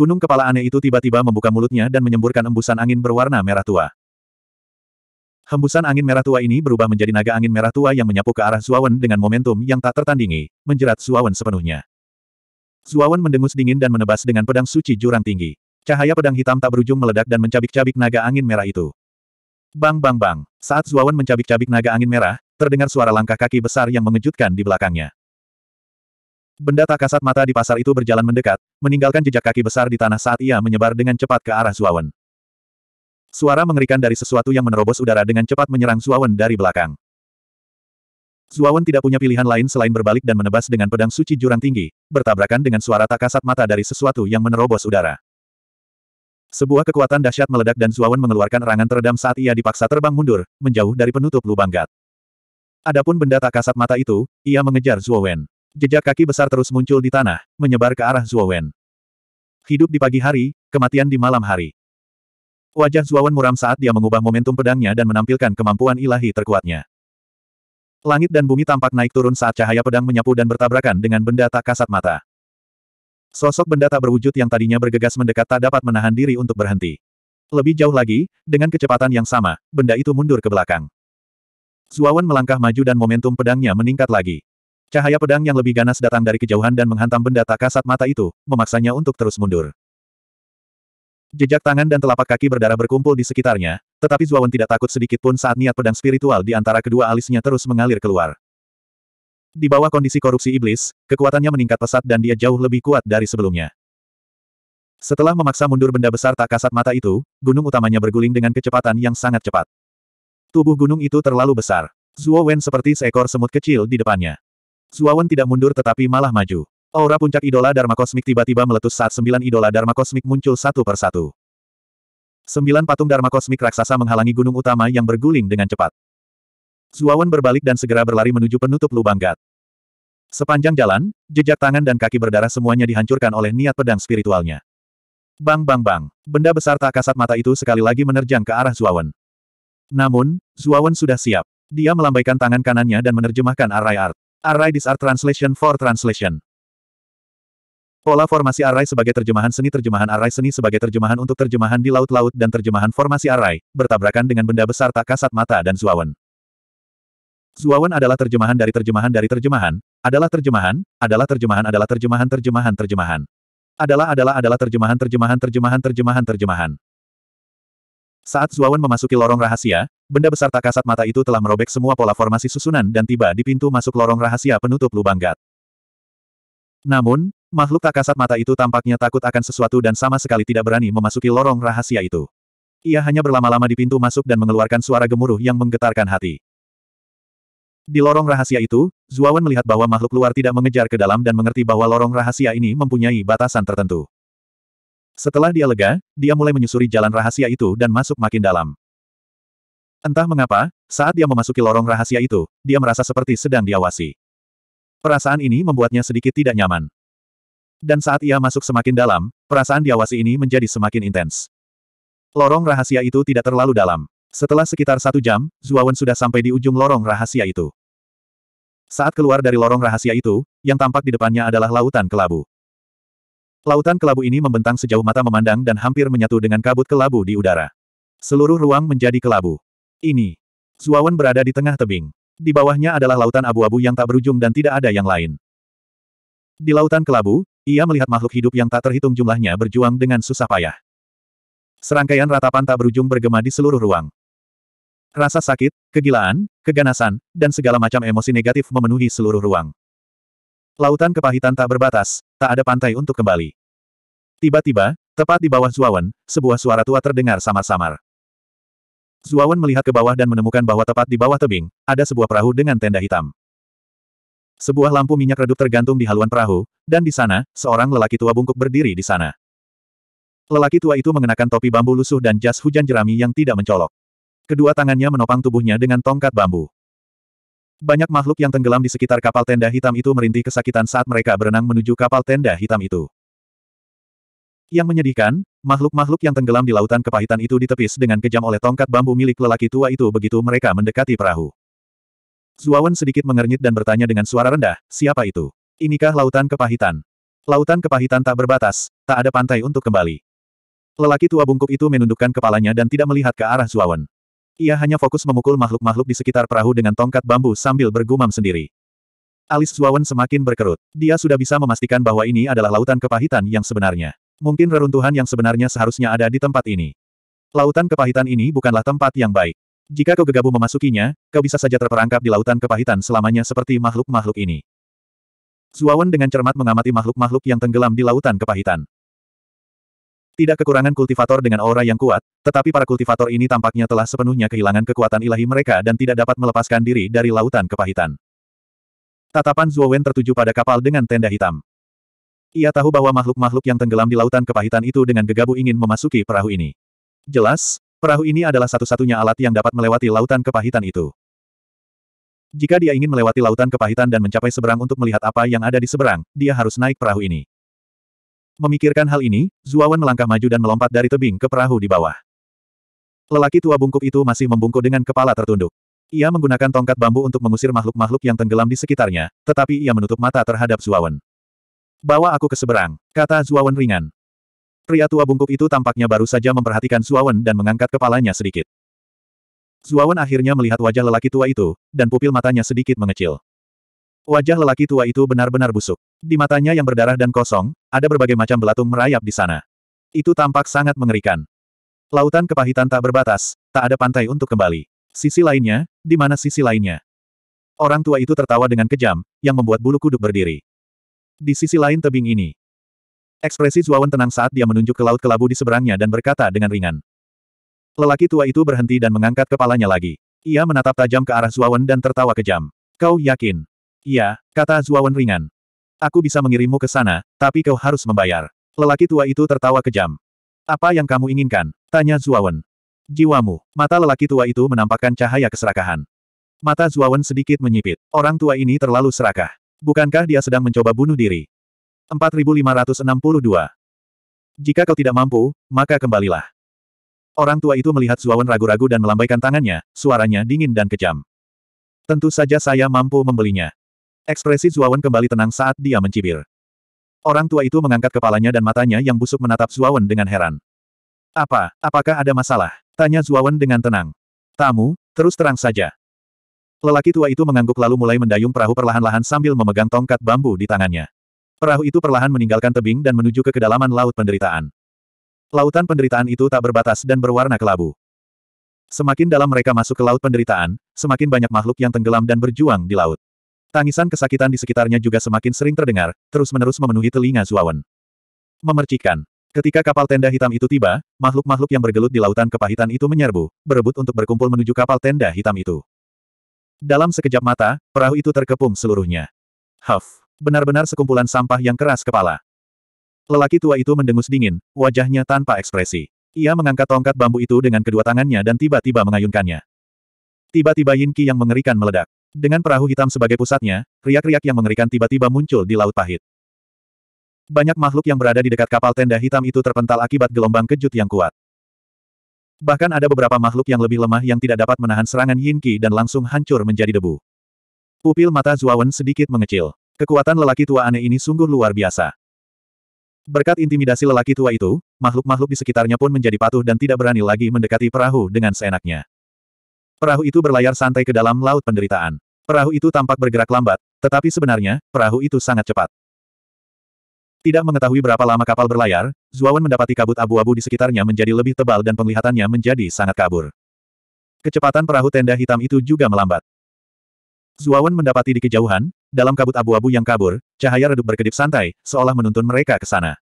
Gunung kepala aneh itu tiba-tiba membuka mulutnya dan menyemburkan embusan angin berwarna merah tua. Hembusan angin merah tua ini berubah menjadi naga angin merah tua yang menyapu ke arah Zuawan dengan momentum yang tak tertandingi, menjerat Zuawan sepenuhnya. Zuawan mendengus dingin dan menebas dengan pedang suci jurang tinggi. Cahaya pedang hitam tak berujung meledak dan mencabik-cabik naga angin merah itu. Bang bang bang, saat Zuawan mencabik-cabik naga angin merah, terdengar suara langkah kaki besar yang mengejutkan di belakangnya. Benda tak kasat mata di pasar itu berjalan mendekat, meninggalkan jejak kaki besar di tanah saat ia menyebar dengan cepat ke arah Zuawan. Suara mengerikan dari sesuatu yang menerobos udara dengan cepat menyerang Zuawan dari belakang. Zuawan tidak punya pilihan lain selain berbalik dan menebas dengan pedang suci jurang tinggi, bertabrakan dengan suara tak kasat mata dari sesuatu yang menerobos udara. Sebuah kekuatan dahsyat meledak dan Zuawan mengeluarkan erangan teredam saat ia dipaksa terbang mundur, menjauh dari penutup lubang gat. Adapun benda tak kasat mata itu, ia mengejar Zuawan. Jejak kaki besar terus muncul di tanah, menyebar ke arah Zuowen. Hidup di pagi hari, kematian di malam hari. Wajah Zuawan muram saat dia mengubah momentum pedangnya dan menampilkan kemampuan ilahi terkuatnya. Langit dan bumi tampak naik turun saat cahaya pedang menyapu dan bertabrakan dengan benda tak kasat mata. Sosok benda tak berwujud yang tadinya bergegas mendekat tak dapat menahan diri untuk berhenti. Lebih jauh lagi, dengan kecepatan yang sama, benda itu mundur ke belakang. Zuawan melangkah maju dan momentum pedangnya meningkat lagi. Cahaya pedang yang lebih ganas datang dari kejauhan dan menghantam benda tak kasat mata itu, memaksanya untuk terus mundur. Jejak tangan dan telapak kaki berdarah berkumpul di sekitarnya, tetapi Zuawan tidak takut sedikit pun saat niat pedang spiritual di antara kedua alisnya terus mengalir keluar. Di bawah kondisi korupsi iblis, kekuatannya meningkat pesat dan dia jauh lebih kuat dari sebelumnya. Setelah memaksa mundur benda besar tak kasat mata itu, gunung utamanya berguling dengan kecepatan yang sangat cepat. Tubuh gunung itu terlalu besar. Zuo Wen seperti seekor semut kecil di depannya. Suawan tidak mundur tetapi malah maju. Aura puncak idola Dharma Kosmik tiba-tiba meletus saat sembilan idola Dharma Kosmik muncul satu persatu. Sembilan patung Dharma Kosmik raksasa menghalangi gunung utama yang berguling dengan cepat. Suawan berbalik dan segera berlari menuju penutup lubang gat. Sepanjang jalan, jejak tangan dan kaki berdarah semuanya dihancurkan oleh niat pedang spiritualnya. Bang bang bang, benda besar tak kasat mata itu sekali lagi menerjang ke arah Zuawan. Namun, Zuawan sudah siap. Dia melambaikan tangan kanannya dan menerjemahkan Arai Art. Array Disart translation for translation. Pola formasi array sebagai terjemahan seni terjemahan array seni sebagai terjemahan untuk terjemahan di laut-laut dan terjemahan formasi array, bertabrakan dengan benda besar tak kasat mata dan zuawan. Zuawan adalah terjemahan dari terjemahan dari terjemahan, adalah terjemahan, adalah terjemahan adalah terjemahan terjemahan terjemahan. Adalah adalah adalah terjemahan terjemahan terjemahan terjemahan terjemahan. Saat Zuawan memasuki lorong rahasia, benda besar tak kasat mata itu telah merobek semua pola formasi susunan dan tiba di pintu masuk lorong rahasia penutup lubang gat. Namun, makhluk tak kasat mata itu tampaknya takut akan sesuatu dan sama sekali tidak berani memasuki lorong rahasia itu. Ia hanya berlama-lama di pintu masuk dan mengeluarkan suara gemuruh yang menggetarkan hati. Di lorong rahasia itu, Zuawan melihat bahwa makhluk luar tidak mengejar ke dalam dan mengerti bahwa lorong rahasia ini mempunyai batasan tertentu. Setelah dia lega, dia mulai menyusuri jalan rahasia itu dan masuk makin dalam. Entah mengapa, saat dia memasuki lorong rahasia itu, dia merasa seperti sedang diawasi. Perasaan ini membuatnya sedikit tidak nyaman. Dan saat ia masuk semakin dalam, perasaan diawasi ini menjadi semakin intens. Lorong rahasia itu tidak terlalu dalam. Setelah sekitar satu jam, Zuawan sudah sampai di ujung lorong rahasia itu. Saat keluar dari lorong rahasia itu, yang tampak di depannya adalah lautan kelabu. Lautan kelabu ini membentang sejauh mata memandang dan hampir menyatu dengan kabut kelabu di udara. Seluruh ruang menjadi kelabu. Ini. Zuawan berada di tengah tebing. Di bawahnya adalah lautan abu-abu yang tak berujung dan tidak ada yang lain. Di lautan kelabu, ia melihat makhluk hidup yang tak terhitung jumlahnya berjuang dengan susah payah. Serangkaian ratapan tak berujung bergema di seluruh ruang. Rasa sakit, kegilaan, keganasan, dan segala macam emosi negatif memenuhi seluruh ruang. Lautan kepahitan tak berbatas, tak ada pantai untuk kembali. Tiba-tiba, tepat di bawah Zuawan, sebuah suara tua terdengar samar-samar. Zuawan melihat ke bawah dan menemukan bahwa tepat di bawah tebing, ada sebuah perahu dengan tenda hitam. Sebuah lampu minyak redup tergantung di haluan perahu, dan di sana, seorang lelaki tua bungkuk berdiri di sana. Lelaki tua itu mengenakan topi bambu lusuh dan jas hujan jerami yang tidak mencolok. Kedua tangannya menopang tubuhnya dengan tongkat bambu. Banyak makhluk yang tenggelam di sekitar kapal tenda hitam itu merintih kesakitan saat mereka berenang menuju kapal tenda hitam itu. Yang menyedihkan, makhluk-makhluk yang tenggelam di lautan kepahitan itu ditepis dengan kejam oleh tongkat bambu milik lelaki tua itu begitu mereka mendekati perahu. Zuawan sedikit mengernyit dan bertanya dengan suara rendah, siapa itu? Inikah lautan kepahitan? Lautan kepahitan tak berbatas, tak ada pantai untuk kembali. Lelaki tua bungkuk itu menundukkan kepalanya dan tidak melihat ke arah Zuawan. Ia hanya fokus memukul makhluk-makhluk di sekitar perahu dengan tongkat bambu sambil bergumam sendiri. Alis Zuawan semakin berkerut. Dia sudah bisa memastikan bahwa ini adalah lautan kepahitan yang sebenarnya. Mungkin reruntuhan yang sebenarnya seharusnya ada di tempat ini. Lautan kepahitan ini bukanlah tempat yang baik. Jika kau gegabah memasukinya, kau bisa saja terperangkap di lautan kepahitan selamanya seperti makhluk-makhluk ini. Zuawan dengan cermat mengamati makhluk-makhluk yang tenggelam di lautan kepahitan. Tidak kekurangan kultivator dengan aura yang kuat, tetapi para kultivator ini tampaknya telah sepenuhnya kehilangan kekuatan ilahi mereka dan tidak dapat melepaskan diri dari lautan kepahitan. Tatapan Zuowen tertuju pada kapal dengan tenda hitam. Ia tahu bahwa makhluk-makhluk yang tenggelam di lautan kepahitan itu dengan gegabah ingin memasuki perahu ini. Jelas, perahu ini adalah satu-satunya alat yang dapat melewati lautan kepahitan itu. Jika dia ingin melewati lautan kepahitan dan mencapai seberang untuk melihat apa yang ada di seberang, dia harus naik perahu ini. Memikirkan hal ini, Zuawan melangkah maju dan melompat dari tebing ke perahu di bawah. Lelaki tua bungkuk itu masih membungkuk dengan kepala tertunduk. Ia menggunakan tongkat bambu untuk mengusir makhluk-makhluk yang tenggelam di sekitarnya, tetapi ia menutup mata terhadap Zuawan. Bawa aku ke seberang, kata Zuawan ringan. Pria tua bungkuk itu tampaknya baru saja memperhatikan Zuawan dan mengangkat kepalanya sedikit. Zuawan akhirnya melihat wajah lelaki tua itu, dan pupil matanya sedikit mengecil. Wajah lelaki tua itu benar-benar busuk. Di matanya yang berdarah dan kosong, ada berbagai macam belatung merayap di sana. Itu tampak sangat mengerikan. Lautan kepahitan tak berbatas, tak ada pantai untuk kembali. Sisi lainnya, di mana sisi lainnya? Orang tua itu tertawa dengan kejam, yang membuat bulu kuduk berdiri. Di sisi lain tebing ini. Ekspresi Zuawan tenang saat dia menunjuk ke laut kelabu di seberangnya dan berkata dengan ringan. Lelaki tua itu berhenti dan mengangkat kepalanya lagi. Ia menatap tajam ke arah Zuawan dan tertawa kejam. Kau yakin? Iya, kata Zuawan ringan. Aku bisa mengirimmu ke sana, tapi kau harus membayar. Lelaki tua itu tertawa kejam. Apa yang kamu inginkan? Tanya Zuawan. Jiwamu. Mata lelaki tua itu menampakkan cahaya keserakahan. Mata Zuawan sedikit menyipit. Orang tua ini terlalu serakah. Bukankah dia sedang mencoba bunuh diri? 4562. Jika kau tidak mampu, maka kembalilah. Orang tua itu melihat Zuawan ragu-ragu dan melambaikan tangannya, suaranya dingin dan kejam. Tentu saja saya mampu membelinya. Ekspresi Zuawan kembali tenang saat dia mencibir. Orang tua itu mengangkat kepalanya dan matanya yang busuk menatap Zuawan dengan heran. Apa, apakah ada masalah? Tanya Zuawan dengan tenang. Tamu, terus terang saja. Lelaki tua itu mengangguk lalu mulai mendayung perahu perlahan-lahan sambil memegang tongkat bambu di tangannya. Perahu itu perlahan meninggalkan tebing dan menuju ke kedalaman Laut Penderitaan. Lautan penderitaan itu tak berbatas dan berwarna kelabu. Semakin dalam mereka masuk ke Laut Penderitaan, semakin banyak makhluk yang tenggelam dan berjuang di laut. Tangisan kesakitan di sekitarnya juga semakin sering terdengar, terus-menerus memenuhi telinga Zuawan. Memercikan. Ketika kapal tenda hitam itu tiba, makhluk-makhluk yang bergelut di lautan kepahitan itu menyerbu, berebut untuk berkumpul menuju kapal tenda hitam itu. Dalam sekejap mata, perahu itu terkepung seluruhnya. Huff! Benar-benar sekumpulan sampah yang keras kepala. Lelaki tua itu mendengus dingin, wajahnya tanpa ekspresi. Ia mengangkat tongkat bambu itu dengan kedua tangannya dan tiba-tiba mengayunkannya. Tiba-tiba Yinki yang mengerikan meledak. Dengan perahu hitam sebagai pusatnya, riak-riak yang mengerikan tiba-tiba muncul di Laut Pahit. Banyak makhluk yang berada di dekat kapal tenda hitam itu terpental akibat gelombang kejut yang kuat. Bahkan ada beberapa makhluk yang lebih lemah yang tidak dapat menahan serangan Yin Qi dan langsung hancur menjadi debu. Pupil mata Zuawan sedikit mengecil. Kekuatan lelaki tua aneh ini sungguh luar biasa. Berkat intimidasi lelaki tua itu, makhluk-makhluk di sekitarnya pun menjadi patuh dan tidak berani lagi mendekati perahu dengan seenaknya. Perahu itu berlayar santai ke dalam laut penderitaan. Perahu itu tampak bergerak lambat, tetapi sebenarnya, perahu itu sangat cepat. Tidak mengetahui berapa lama kapal berlayar, Zuawan mendapati kabut abu-abu di sekitarnya menjadi lebih tebal dan penglihatannya menjadi sangat kabur. Kecepatan perahu tenda hitam itu juga melambat. Zuawan mendapati di kejauhan, dalam kabut abu-abu yang kabur, cahaya redup berkedip santai, seolah menuntun mereka ke sana.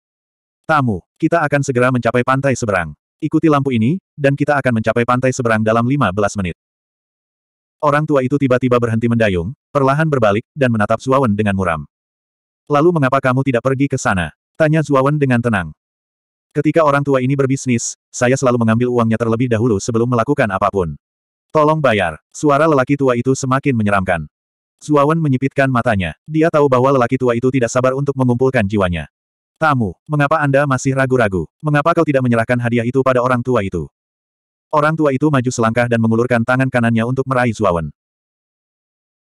Tamu, kita akan segera mencapai pantai seberang. Ikuti lampu ini, dan kita akan mencapai pantai seberang dalam 15 menit. Orang tua itu tiba-tiba berhenti mendayung, perlahan berbalik, dan menatap Zuawan dengan muram. Lalu mengapa kamu tidak pergi ke sana? Tanya Zuawan dengan tenang. Ketika orang tua ini berbisnis, saya selalu mengambil uangnya terlebih dahulu sebelum melakukan apapun. Tolong bayar. Suara lelaki tua itu semakin menyeramkan. Zuawan menyipitkan matanya. Dia tahu bahwa lelaki tua itu tidak sabar untuk mengumpulkan jiwanya. Tamu, mengapa Anda masih ragu-ragu? Mengapa kau tidak menyerahkan hadiah itu pada orang tua itu? Orang tua itu maju selangkah dan mengulurkan tangan kanannya untuk meraih Zuawan.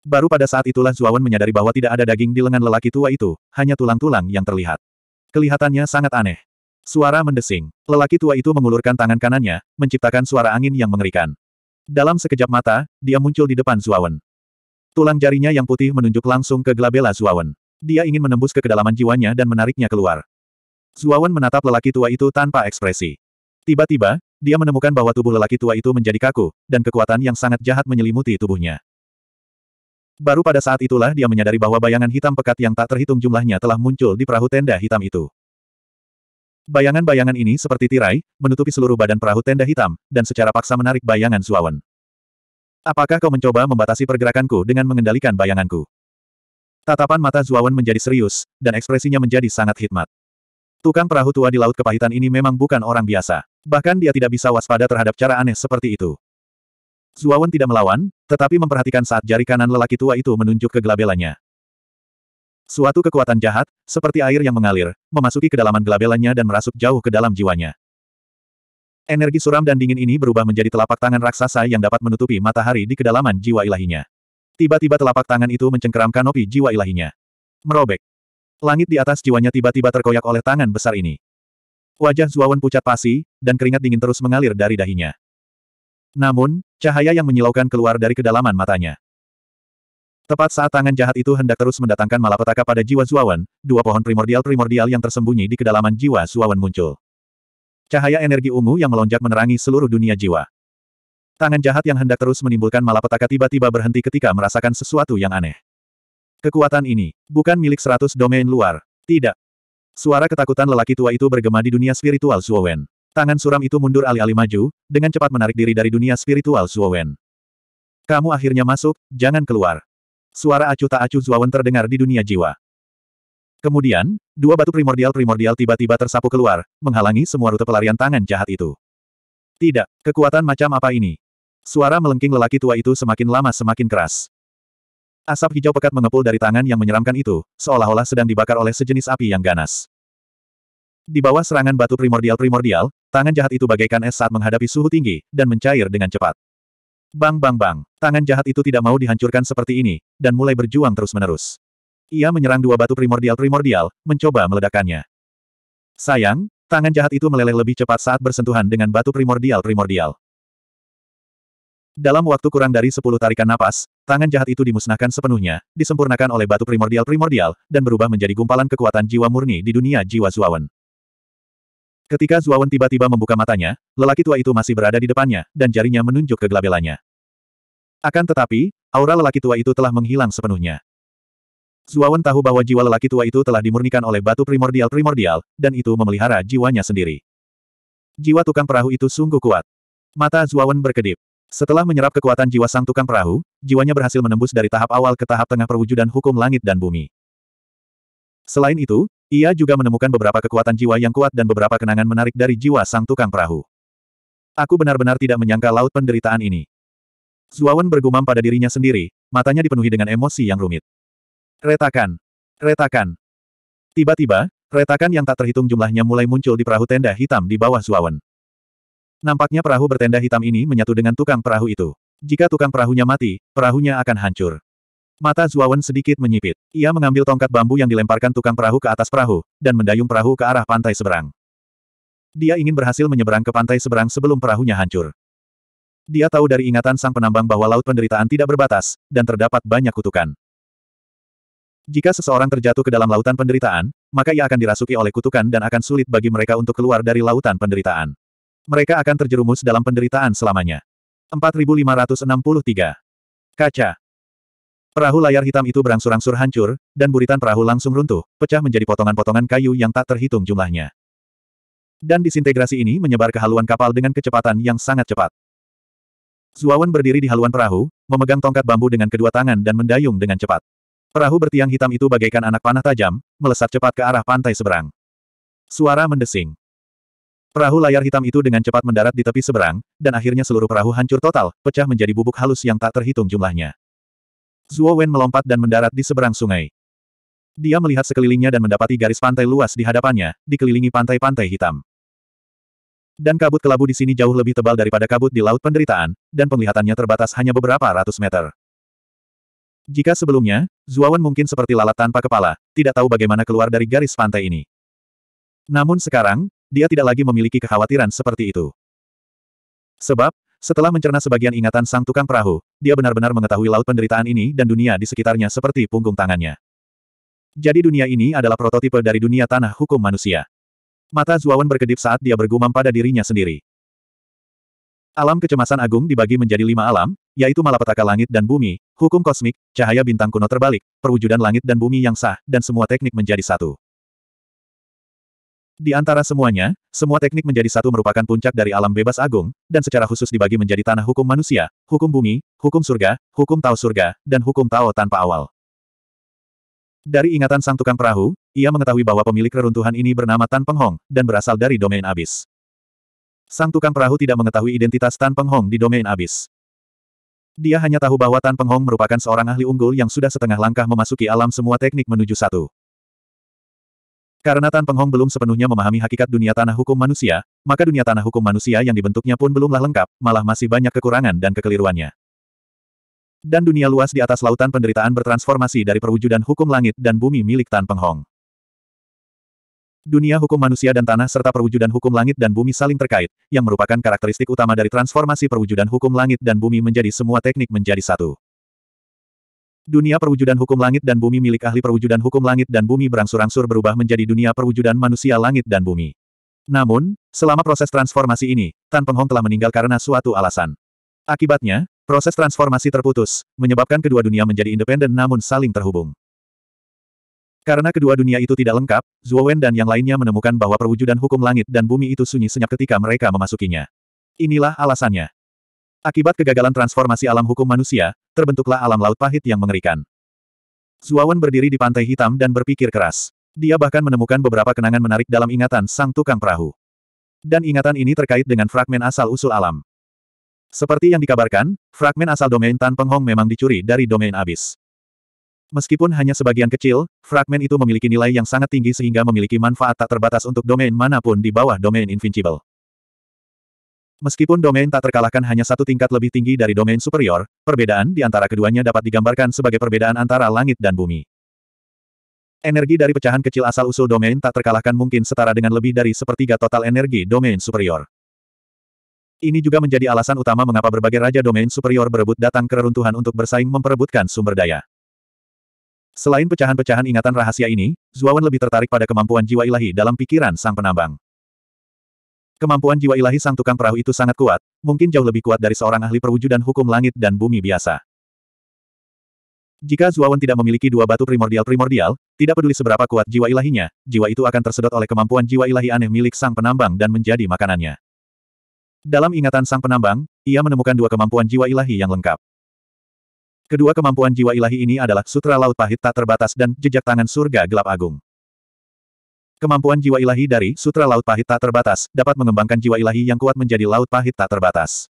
Baru pada saat itulah Zuawan menyadari bahwa tidak ada daging di lengan lelaki tua itu, hanya tulang-tulang yang terlihat. Kelihatannya sangat aneh. Suara mendesing. Lelaki tua itu mengulurkan tangan kanannya, menciptakan suara angin yang mengerikan. Dalam sekejap mata, dia muncul di depan Zuawan. Tulang jarinya yang putih menunjuk langsung ke glabella Zuawan. Dia ingin menembus ke kedalaman jiwanya dan menariknya keluar. Zuawan menatap lelaki tua itu tanpa ekspresi. Tiba-tiba, dia menemukan bahwa tubuh lelaki tua itu menjadi kaku, dan kekuatan yang sangat jahat menyelimuti tubuhnya. Baru pada saat itulah dia menyadari bahwa bayangan hitam pekat yang tak terhitung jumlahnya telah muncul di perahu tenda hitam itu. Bayangan-bayangan ini seperti tirai, menutupi seluruh badan perahu tenda hitam, dan secara paksa menarik bayangan Zuawan. Apakah kau mencoba membatasi pergerakanku dengan mengendalikan bayanganku? Tatapan mata Zuawan menjadi serius, dan ekspresinya menjadi sangat hikmat. Tukang perahu tua di Laut Kepahitan ini memang bukan orang biasa. Bahkan dia tidak bisa waspada terhadap cara aneh seperti itu. Zuawan tidak melawan, tetapi memperhatikan saat jari kanan lelaki tua itu menunjuk ke gelabelannya. Suatu kekuatan jahat, seperti air yang mengalir, memasuki kedalaman gelabelannya dan merasuk jauh ke dalam jiwanya. Energi suram dan dingin ini berubah menjadi telapak tangan raksasa yang dapat menutupi matahari di kedalaman jiwa ilahinya. Tiba-tiba telapak tangan itu mencengkeram kanopi jiwa ilahinya. Merobek. Langit di atas jiwanya tiba-tiba terkoyak oleh tangan besar ini. Wajah Zuawan pucat pasi, dan keringat dingin terus mengalir dari dahinya. Namun, cahaya yang menyilaukan keluar dari kedalaman matanya. Tepat saat tangan jahat itu hendak terus mendatangkan malapetaka pada jiwa Zuawan, dua pohon primordial-primordial yang tersembunyi di kedalaman jiwa Zuawan muncul. Cahaya energi ungu yang melonjak menerangi seluruh dunia jiwa. Tangan jahat yang hendak terus menimbulkan malapetaka tiba-tiba berhenti ketika merasakan sesuatu yang aneh. Kekuatan ini, bukan milik seratus domain luar. Tidak. Suara ketakutan lelaki tua itu bergema di dunia spiritual Zuowen. Tangan suram itu mundur alih-alih maju, dengan cepat menarik diri dari dunia spiritual Zuowen. Kamu akhirnya masuk, jangan keluar. Suara acuh tak acuh Zuowen terdengar di dunia jiwa. Kemudian, dua batu primordial-primordial tiba-tiba tersapu keluar, menghalangi semua rute pelarian tangan jahat itu. Tidak, kekuatan macam apa ini? Suara melengking lelaki tua itu semakin lama semakin keras. Asap hijau pekat mengepul dari tangan yang menyeramkan itu, seolah-olah sedang dibakar oleh sejenis api yang ganas. Di bawah serangan batu primordial-primordial, tangan jahat itu bagaikan es saat menghadapi suhu tinggi, dan mencair dengan cepat. Bang bang bang, tangan jahat itu tidak mau dihancurkan seperti ini, dan mulai berjuang terus-menerus. Ia menyerang dua batu primordial-primordial, mencoba meledakkannya. Sayang, tangan jahat itu meleleh lebih cepat saat bersentuhan dengan batu primordial-primordial. Dalam waktu kurang dari sepuluh tarikan napas, tangan jahat itu dimusnahkan sepenuhnya, disempurnakan oleh batu primordial-primordial, dan berubah menjadi gumpalan kekuatan jiwa murni di dunia jiwa Zuawan. Ketika Zuawan tiba-tiba membuka matanya, lelaki tua itu masih berada di depannya, dan jarinya menunjuk ke gelabelanya. Akan tetapi, aura lelaki tua itu telah menghilang sepenuhnya. Zuawan tahu bahwa jiwa lelaki tua itu telah dimurnikan oleh batu primordial-primordial, dan itu memelihara jiwanya sendiri. Jiwa tukang perahu itu sungguh kuat. Mata Zuawan berkedip. Setelah menyerap kekuatan jiwa sang tukang perahu, jiwanya berhasil menembus dari tahap awal ke tahap tengah perwujudan hukum langit dan bumi. Selain itu, ia juga menemukan beberapa kekuatan jiwa yang kuat dan beberapa kenangan menarik dari jiwa sang tukang perahu. Aku benar-benar tidak menyangka laut penderitaan ini. Zuawan bergumam pada dirinya sendiri, matanya dipenuhi dengan emosi yang rumit. Retakan! Retakan! Tiba-tiba, retakan yang tak terhitung jumlahnya mulai muncul di perahu tenda hitam di bawah Zuawan. Nampaknya perahu bertenda hitam ini menyatu dengan tukang perahu itu. Jika tukang perahunya mati, perahunya akan hancur. Mata Zuawan sedikit menyipit. Ia mengambil tongkat bambu yang dilemparkan tukang perahu ke atas perahu, dan mendayung perahu ke arah pantai seberang. Dia ingin berhasil menyeberang ke pantai seberang sebelum perahunya hancur. Dia tahu dari ingatan sang penambang bahwa laut penderitaan tidak berbatas, dan terdapat banyak kutukan. Jika seseorang terjatuh ke dalam lautan penderitaan, maka ia akan dirasuki oleh kutukan dan akan sulit bagi mereka untuk keluar dari lautan penderitaan mereka akan terjerumus dalam penderitaan selamanya. 4563. Kaca. Perahu layar hitam itu berangsur-angsur hancur, dan buritan perahu langsung runtuh, pecah menjadi potongan-potongan kayu yang tak terhitung jumlahnya. Dan disintegrasi ini menyebar ke haluan kapal dengan kecepatan yang sangat cepat. Zuawan berdiri di haluan perahu, memegang tongkat bambu dengan kedua tangan dan mendayung dengan cepat. Perahu bertiang hitam itu bagaikan anak panah tajam, melesat cepat ke arah pantai seberang. Suara mendesing. Perahu layar hitam itu dengan cepat mendarat di tepi seberang, dan akhirnya seluruh perahu hancur total, pecah menjadi bubuk halus yang tak terhitung jumlahnya. Zuo Wen melompat dan mendarat di seberang sungai. Dia melihat sekelilingnya dan mendapati garis pantai luas di hadapannya, dikelilingi pantai-pantai hitam. Dan kabut kelabu di sini jauh lebih tebal daripada kabut di Laut Penderitaan, dan penglihatannya terbatas hanya beberapa ratus meter. Jika sebelumnya, Zuawan mungkin seperti lalat tanpa kepala, tidak tahu bagaimana keluar dari garis pantai ini. Namun sekarang, dia tidak lagi memiliki kekhawatiran seperti itu. Sebab, setelah mencerna sebagian ingatan sang tukang perahu, dia benar-benar mengetahui laut penderitaan ini dan dunia di sekitarnya seperti punggung tangannya. Jadi dunia ini adalah prototipe dari dunia tanah hukum manusia. Mata Zuawan berkedip saat dia bergumam pada dirinya sendiri. Alam kecemasan agung dibagi menjadi lima alam, yaitu malapetaka langit dan bumi, hukum kosmik, cahaya bintang kuno terbalik, perwujudan langit dan bumi yang sah, dan semua teknik menjadi satu. Di antara semuanya, semua teknik menjadi satu merupakan puncak dari alam bebas agung, dan secara khusus dibagi menjadi tanah hukum manusia, hukum bumi, hukum surga, hukum tau surga, dan hukum tao tanpa awal. Dari ingatan sang tukang perahu, ia mengetahui bahwa pemilik reruntuhan ini bernama Tan Penghong, dan berasal dari domain abis. Sang tukang perahu tidak mengetahui identitas Tan Penghong di domain abis. Dia hanya tahu bahwa Tan Penghong merupakan seorang ahli unggul yang sudah setengah langkah memasuki alam semua teknik menuju satu. Karena Tan Penghong belum sepenuhnya memahami hakikat dunia tanah hukum manusia, maka dunia tanah hukum manusia yang dibentuknya pun belumlah lengkap, malah masih banyak kekurangan dan kekeliruannya. Dan dunia luas di atas lautan penderitaan bertransformasi dari perwujudan hukum langit dan bumi milik Tan Penghong. Dunia hukum manusia dan tanah serta perwujudan hukum langit dan bumi saling terkait, yang merupakan karakteristik utama dari transformasi perwujudan hukum langit dan bumi menjadi semua teknik menjadi satu. Dunia perwujudan hukum langit dan bumi milik ahli perwujudan hukum langit dan bumi berangsur-angsur berubah menjadi dunia perwujudan manusia langit dan bumi. Namun, selama proses transformasi ini, Tan Penghong telah meninggal karena suatu alasan. Akibatnya, proses transformasi terputus, menyebabkan kedua dunia menjadi independen namun saling terhubung. Karena kedua dunia itu tidak lengkap, Zhuo Wen dan yang lainnya menemukan bahwa perwujudan hukum langit dan bumi itu sunyi senyap ketika mereka memasukinya. Inilah alasannya. Akibat kegagalan transformasi alam hukum manusia, terbentuklah alam laut pahit yang mengerikan. Zuawan berdiri di pantai hitam dan berpikir keras. Dia bahkan menemukan beberapa kenangan menarik dalam ingatan sang tukang perahu. Dan ingatan ini terkait dengan fragmen asal-usul alam. Seperti yang dikabarkan, fragmen asal domain Tan Penghong memang dicuri dari domain abis. Meskipun hanya sebagian kecil, fragmen itu memiliki nilai yang sangat tinggi sehingga memiliki manfaat tak terbatas untuk domain manapun di bawah domain invincible. Meskipun domain tak terkalahkan hanya satu tingkat lebih tinggi dari domain superior, perbedaan di antara keduanya dapat digambarkan sebagai perbedaan antara langit dan bumi. Energi dari pecahan kecil asal-usul domain tak terkalahkan mungkin setara dengan lebih dari sepertiga total energi domain superior. Ini juga menjadi alasan utama mengapa berbagai raja domain superior berebut datang ke reruntuhan untuk bersaing memperebutkan sumber daya. Selain pecahan-pecahan ingatan rahasia ini, Zuawan lebih tertarik pada kemampuan jiwa ilahi dalam pikiran sang penambang. Kemampuan jiwa ilahi sang tukang perahu itu sangat kuat, mungkin jauh lebih kuat dari seorang ahli perwujudan hukum langit dan bumi biasa. Jika Zuawan tidak memiliki dua batu primordial-primordial, tidak peduli seberapa kuat jiwa ilahinya, jiwa itu akan tersedot oleh kemampuan jiwa ilahi aneh milik sang penambang dan menjadi makanannya. Dalam ingatan sang penambang, ia menemukan dua kemampuan jiwa ilahi yang lengkap. Kedua kemampuan jiwa ilahi ini adalah Sutra Laut Pahit Tak Terbatas dan Jejak Tangan Surga Gelap Agung. Kemampuan jiwa ilahi dari Sutra Laut Pahit Tak Terbatas dapat mengembangkan jiwa ilahi yang kuat menjadi Laut Pahit Tak Terbatas.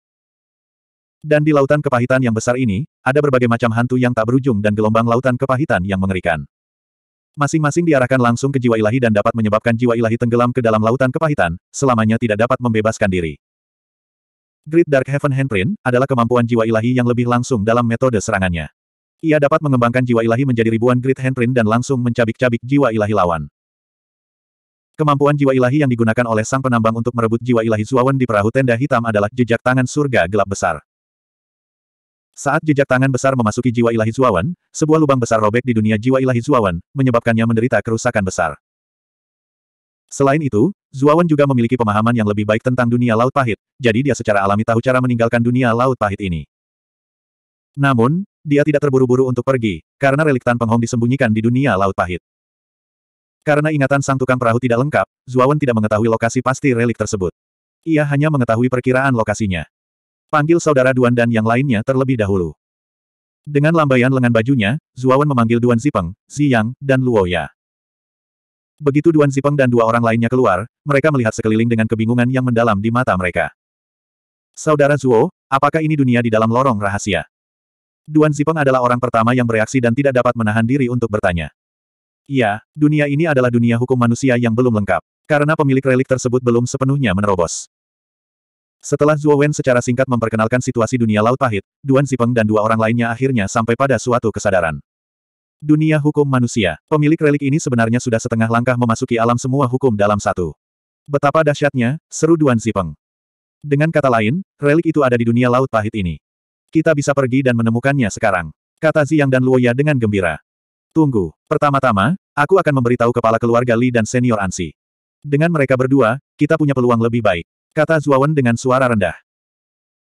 Dan di lautan kepahitan yang besar ini, ada berbagai macam hantu yang tak berujung dan gelombang lautan kepahitan yang mengerikan. Masing-masing diarahkan langsung ke jiwa ilahi dan dapat menyebabkan jiwa ilahi tenggelam ke dalam lautan kepahitan, selamanya tidak dapat membebaskan diri. Great Dark Heaven Handprint adalah kemampuan jiwa ilahi yang lebih langsung dalam metode serangannya. Ia dapat mengembangkan jiwa ilahi menjadi ribuan Great Handprint dan langsung mencabik-cabik jiwa ilahi lawan. Kemampuan jiwa ilahi yang digunakan oleh sang penambang untuk merebut jiwa ilahi Zuawan di perahu tenda hitam adalah jejak tangan surga gelap besar. Saat jejak tangan besar memasuki jiwa ilahi Zuawan, sebuah lubang besar robek di dunia jiwa ilahi Zuawan, menyebabkannya menderita kerusakan besar. Selain itu, Zuawan juga memiliki pemahaman yang lebih baik tentang dunia laut pahit, jadi dia secara alami tahu cara meninggalkan dunia laut pahit ini. Namun, dia tidak terburu-buru untuk pergi, karena relik tan penghong disembunyikan di dunia laut pahit. Karena ingatan sang tukang perahu tidak lengkap, Zuawan tidak mengetahui lokasi pasti relik tersebut. Ia hanya mengetahui perkiraan lokasinya. Panggil saudara Duan dan yang lainnya terlebih dahulu. Dengan lambaian lengan bajunya, Zuawan memanggil Duan Zipeng, Ziyang, dan Luoya. Begitu Duan Zipeng dan dua orang lainnya keluar, mereka melihat sekeliling dengan kebingungan yang mendalam di mata mereka. Saudara Zuo, apakah ini dunia di dalam lorong rahasia? Duan Zipeng adalah orang pertama yang bereaksi dan tidak dapat menahan diri untuk bertanya. Iya, dunia ini adalah dunia hukum manusia yang belum lengkap, karena pemilik relik tersebut belum sepenuhnya menerobos. Setelah Zuo Wen secara singkat memperkenalkan situasi dunia laut pahit, Duan Zipeng dan dua orang lainnya akhirnya sampai pada suatu kesadaran. Dunia hukum manusia, pemilik relik ini sebenarnya sudah setengah langkah memasuki alam semua hukum dalam satu. Betapa dahsyatnya, seru Duan Zipeng. Dengan kata lain, relik itu ada di dunia laut pahit ini. Kita bisa pergi dan menemukannya sekarang. Kata Ziyang dan Luoya dengan gembira. Tunggu. Pertama-tama, aku akan memberitahu kepala keluarga Li dan senior Ansi. Dengan mereka berdua, kita punya peluang lebih baik. Kata Zuawan dengan suara rendah.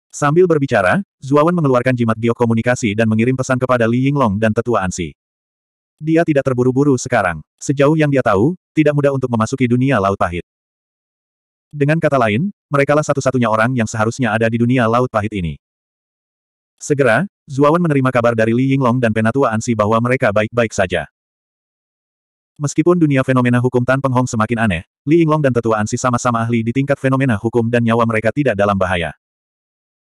Sambil berbicara, Zuawan mengeluarkan jimat komunikasi dan mengirim pesan kepada Li Yinglong dan tetua Ansi. Dia tidak terburu-buru sekarang. Sejauh yang dia tahu, tidak mudah untuk memasuki dunia laut pahit. Dengan kata lain, merekalah satu-satunya orang yang seharusnya ada di dunia laut pahit ini. Segera, Zuawan menerima kabar dari Li Yinglong dan Penatua Ansi bahwa mereka baik-baik saja. Meskipun dunia fenomena hukum Tan Penghong semakin aneh, Li Yinglong dan Tetua Ansi sama-sama ahli di tingkat fenomena hukum dan nyawa mereka tidak dalam bahaya.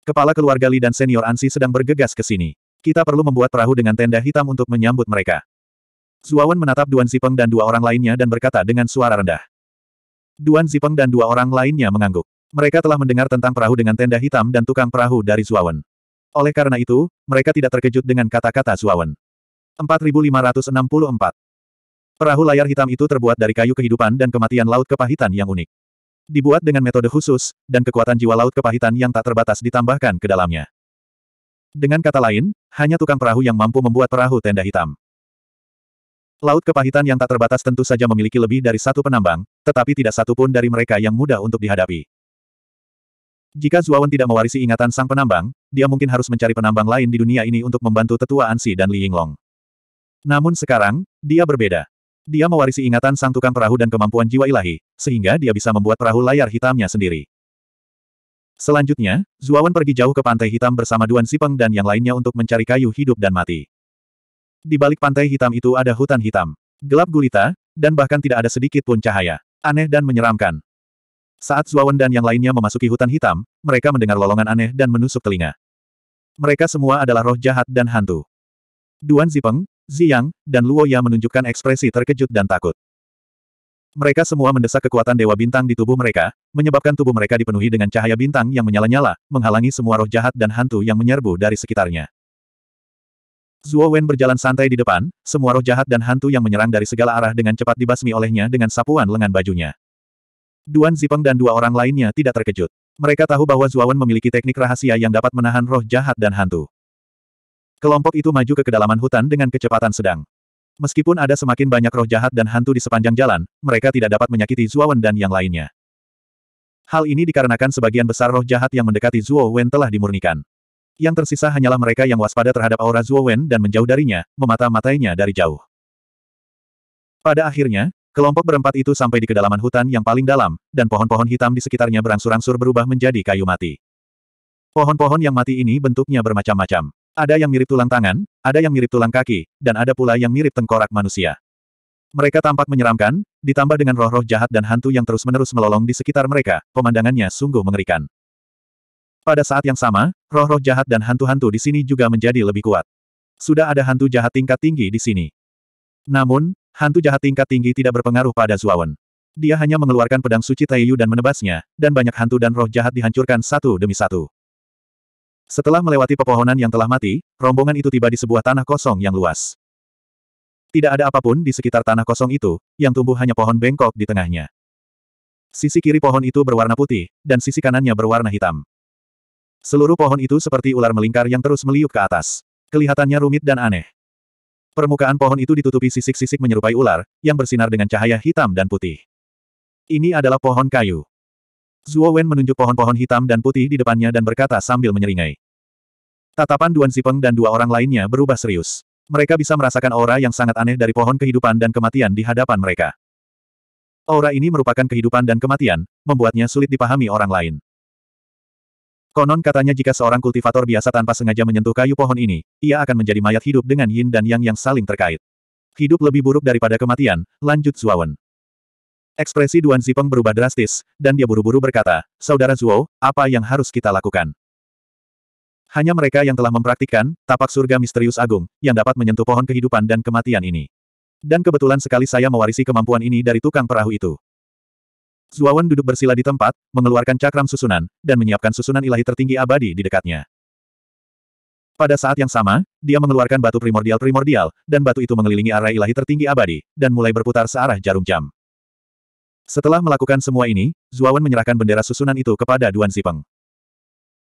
Kepala keluarga Li dan senior Ansi sedang bergegas ke sini. Kita perlu membuat perahu dengan tenda hitam untuk menyambut mereka. Zuawan menatap Duan Zipeng dan dua orang lainnya dan berkata dengan suara rendah. Duan Zipeng dan dua orang lainnya mengangguk. Mereka telah mendengar tentang perahu dengan tenda hitam dan tukang perahu dari Zuawan. Oleh karena itu, mereka tidak terkejut dengan kata-kata Zuawan. 4564. Perahu layar hitam itu terbuat dari kayu kehidupan dan kematian laut kepahitan yang unik. Dibuat dengan metode khusus, dan kekuatan jiwa laut kepahitan yang tak terbatas ditambahkan ke dalamnya. Dengan kata lain, hanya tukang perahu yang mampu membuat perahu tenda hitam. Laut kepahitan yang tak terbatas tentu saja memiliki lebih dari satu penambang, tetapi tidak satu pun dari mereka yang mudah untuk dihadapi. Jika Zuawan tidak mewarisi ingatan sang penambang, dia mungkin harus mencari penambang lain di dunia ini untuk membantu tetua Ansi dan Li Yinglong. Namun sekarang, dia berbeda. Dia mewarisi ingatan sang tukang perahu dan kemampuan jiwa ilahi, sehingga dia bisa membuat perahu layar hitamnya sendiri. Selanjutnya, Zuawan pergi jauh ke pantai hitam bersama Duan Sipeng dan yang lainnya untuk mencari kayu hidup dan mati. Di balik pantai hitam itu ada hutan hitam. Gelap gulita, dan bahkan tidak ada sedikit pun cahaya. Aneh dan menyeramkan. Saat Zuawan dan yang lainnya memasuki hutan hitam, mereka mendengar lolongan aneh dan menusuk telinga. Mereka semua adalah roh jahat dan hantu. Duan Zipeng, Ziyang, dan Luoya menunjukkan ekspresi terkejut dan takut. Mereka semua mendesak kekuatan Dewa Bintang di tubuh mereka, menyebabkan tubuh mereka dipenuhi dengan cahaya bintang yang menyala-nyala, menghalangi semua roh jahat dan hantu yang menyerbu dari sekitarnya. Zuo Wen berjalan santai di depan, semua roh jahat dan hantu yang menyerang dari segala arah dengan cepat dibasmi olehnya dengan sapuan lengan bajunya. Duan Zipeng dan dua orang lainnya tidak terkejut. Mereka tahu bahwa Zuawan memiliki teknik rahasia yang dapat menahan roh jahat dan hantu. Kelompok itu maju ke kedalaman hutan dengan kecepatan sedang. Meskipun ada semakin banyak roh jahat dan hantu di sepanjang jalan, mereka tidak dapat menyakiti Zuawan dan yang lainnya. Hal ini dikarenakan sebagian besar roh jahat yang mendekati Wen telah dimurnikan. Yang tersisa hanyalah mereka yang waspada terhadap aura Wen dan menjauh darinya, memata-matainya dari jauh. Pada akhirnya, Kelompok berempat itu sampai di kedalaman hutan yang paling dalam, dan pohon-pohon hitam di sekitarnya berangsur-angsur berubah menjadi kayu mati. Pohon-pohon yang mati ini bentuknya bermacam-macam. Ada yang mirip tulang tangan, ada yang mirip tulang kaki, dan ada pula yang mirip tengkorak manusia. Mereka tampak menyeramkan, ditambah dengan roh-roh jahat dan hantu yang terus-menerus melolong di sekitar mereka, pemandangannya sungguh mengerikan. Pada saat yang sama, roh-roh jahat dan hantu-hantu di sini juga menjadi lebih kuat. Sudah ada hantu jahat tingkat tinggi di sini. Namun, Hantu jahat tingkat tinggi tidak berpengaruh pada Zuawan. Dia hanya mengeluarkan pedang suci Taiyu dan menebasnya, dan banyak hantu dan roh jahat dihancurkan satu demi satu. Setelah melewati pepohonan yang telah mati, rombongan itu tiba di sebuah tanah kosong yang luas. Tidak ada apapun di sekitar tanah kosong itu, yang tumbuh hanya pohon bengkok di tengahnya. Sisi kiri pohon itu berwarna putih, dan sisi kanannya berwarna hitam. Seluruh pohon itu seperti ular melingkar yang terus meliuk ke atas. Kelihatannya rumit dan aneh. Permukaan pohon itu ditutupi sisik-sisik menyerupai ular, yang bersinar dengan cahaya hitam dan putih. Ini adalah pohon kayu. Zuo Wen menunjuk pohon-pohon hitam dan putih di depannya dan berkata sambil menyeringai. Tatapan Duan Sipeng dan dua orang lainnya berubah serius. Mereka bisa merasakan aura yang sangat aneh dari pohon kehidupan dan kematian di hadapan mereka. Aura ini merupakan kehidupan dan kematian, membuatnya sulit dipahami orang lain. Konon katanya jika seorang kultivator biasa tanpa sengaja menyentuh kayu pohon ini, ia akan menjadi mayat hidup dengan yin dan yang yang saling terkait. Hidup lebih buruk daripada kematian, lanjut Wen. Ekspresi Duan Zipeng berubah drastis, dan dia buru-buru berkata, Saudara Zuo, apa yang harus kita lakukan? Hanya mereka yang telah mempraktikkan, tapak surga misterius agung, yang dapat menyentuh pohon kehidupan dan kematian ini. Dan kebetulan sekali saya mewarisi kemampuan ini dari tukang perahu itu. Zuawan duduk bersila di tempat, mengeluarkan cakram susunan, dan menyiapkan susunan ilahi tertinggi abadi di dekatnya. Pada saat yang sama, dia mengeluarkan batu primordial-primordial, dan batu itu mengelilingi arah ilahi tertinggi abadi, dan mulai berputar searah jarum jam. Setelah melakukan semua ini, Zuawan menyerahkan bendera susunan itu kepada Duan Zipeng.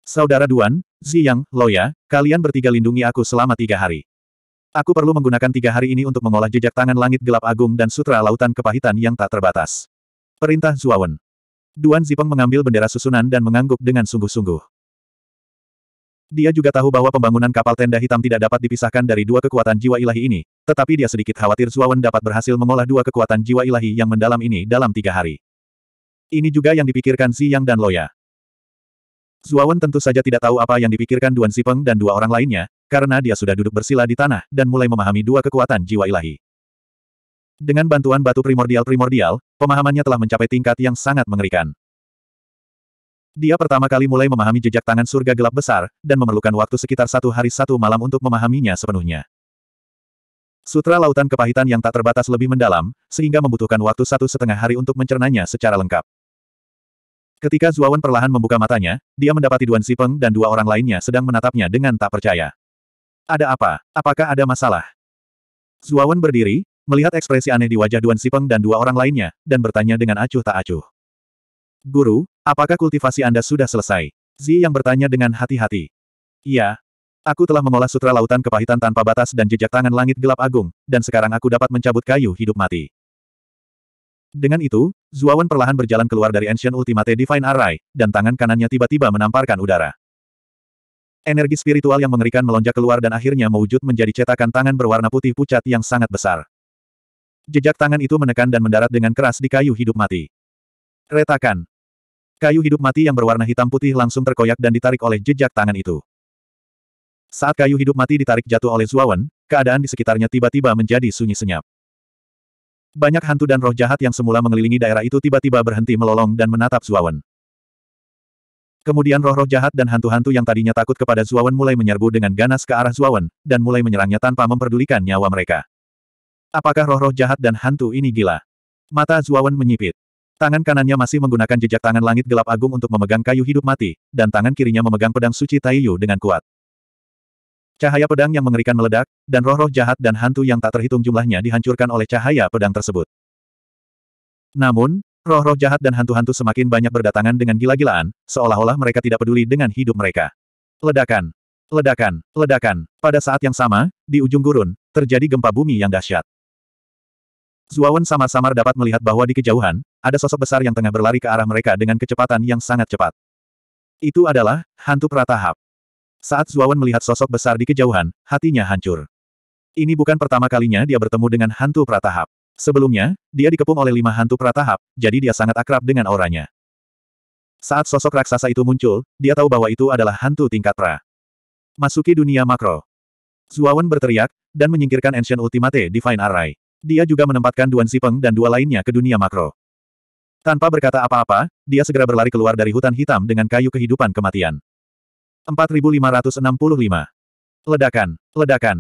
Saudara Duan, Ziyang, Loya, kalian bertiga lindungi aku selama tiga hari. Aku perlu menggunakan tiga hari ini untuk mengolah jejak tangan langit gelap agung dan sutra lautan kepahitan yang tak terbatas. Perintah Zuawan. Duan Zipeng mengambil bendera susunan dan mengangguk dengan sungguh-sungguh. Dia juga tahu bahwa pembangunan kapal tenda hitam tidak dapat dipisahkan dari dua kekuatan jiwa ilahi ini, tetapi dia sedikit khawatir Zuawan dapat berhasil mengolah dua kekuatan jiwa ilahi yang mendalam ini dalam tiga hari. Ini juga yang dipikirkan Xi dan Loya. Zuawan tentu saja tidak tahu apa yang dipikirkan Duan Zipeng dan dua orang lainnya, karena dia sudah duduk bersila di tanah dan mulai memahami dua kekuatan jiwa ilahi. Dengan bantuan batu primordial-primordial, pemahamannya telah mencapai tingkat yang sangat mengerikan. Dia pertama kali mulai memahami jejak tangan surga gelap besar, dan memerlukan waktu sekitar satu hari satu malam untuk memahaminya sepenuhnya. Sutra Lautan Kepahitan yang tak terbatas lebih mendalam, sehingga membutuhkan waktu satu setengah hari untuk mencernanya secara lengkap. Ketika Zuawan perlahan membuka matanya, dia mendapati Duan Sipeng dan dua orang lainnya sedang menatapnya dengan tak percaya. Ada apa? Apakah ada masalah? Zuawan berdiri, melihat ekspresi aneh di wajah Duan Sipeng dan dua orang lainnya, dan bertanya dengan acuh tak acuh. Guru, apakah kultivasi Anda sudah selesai? Zi yang bertanya dengan hati-hati. Iya. Aku telah mengolah sutra lautan kepahitan tanpa batas dan jejak tangan langit gelap agung, dan sekarang aku dapat mencabut kayu hidup mati. Dengan itu, Zuawan perlahan berjalan keluar dari Ancient Ultimate Divine Array, dan tangan kanannya tiba-tiba menamparkan udara. Energi spiritual yang mengerikan melonjak keluar dan akhirnya mewujud menjadi cetakan tangan berwarna putih pucat yang sangat besar. Jejak tangan itu menekan dan mendarat dengan keras di kayu hidup mati. Retakan. Kayu hidup mati yang berwarna hitam putih langsung terkoyak dan ditarik oleh jejak tangan itu. Saat kayu hidup mati ditarik jatuh oleh Zuawan, keadaan di sekitarnya tiba-tiba menjadi sunyi senyap. Banyak hantu dan roh jahat yang semula mengelilingi daerah itu tiba-tiba berhenti melolong dan menatap Zuawan. Kemudian roh-roh jahat dan hantu-hantu yang tadinya takut kepada Zuawan mulai menyerbu dengan ganas ke arah Zuawan, dan mulai menyerangnya tanpa memperdulikan nyawa mereka. Apakah roh-roh jahat dan hantu ini gila? Mata Zuawan menyipit. Tangan kanannya masih menggunakan jejak tangan langit gelap agung untuk memegang kayu hidup mati, dan tangan kirinya memegang pedang suci Taiyu dengan kuat. Cahaya pedang yang mengerikan meledak, dan roh-roh jahat dan hantu yang tak terhitung jumlahnya dihancurkan oleh cahaya pedang tersebut. Namun, roh-roh jahat dan hantu-hantu semakin banyak berdatangan dengan gila-gilaan, seolah-olah mereka tidak peduli dengan hidup mereka. Ledakan! Ledakan! Ledakan! Pada saat yang sama, di ujung gurun, terjadi gempa bumi yang dahsyat. Zuawan samar-samar dapat melihat bahwa di kejauhan, ada sosok besar yang tengah berlari ke arah mereka dengan kecepatan yang sangat cepat. Itu adalah, hantu Pratahap. Saat Zuawan melihat sosok besar di kejauhan, hatinya hancur. Ini bukan pertama kalinya dia bertemu dengan hantu Pratahap. Sebelumnya, dia dikepung oleh lima hantu Pratahap, jadi dia sangat akrab dengan auranya. Saat sosok raksasa itu muncul, dia tahu bahwa itu adalah hantu tingkat pra. Masuki dunia makro. Zuawan berteriak, dan menyingkirkan Ancient Ultimate Divine Array. Dia juga menempatkan Duan Sipeng dan dua lainnya ke dunia makro. Tanpa berkata apa-apa, dia segera berlari keluar dari hutan hitam dengan kayu kehidupan kematian. 4565. Ledakan, ledakan,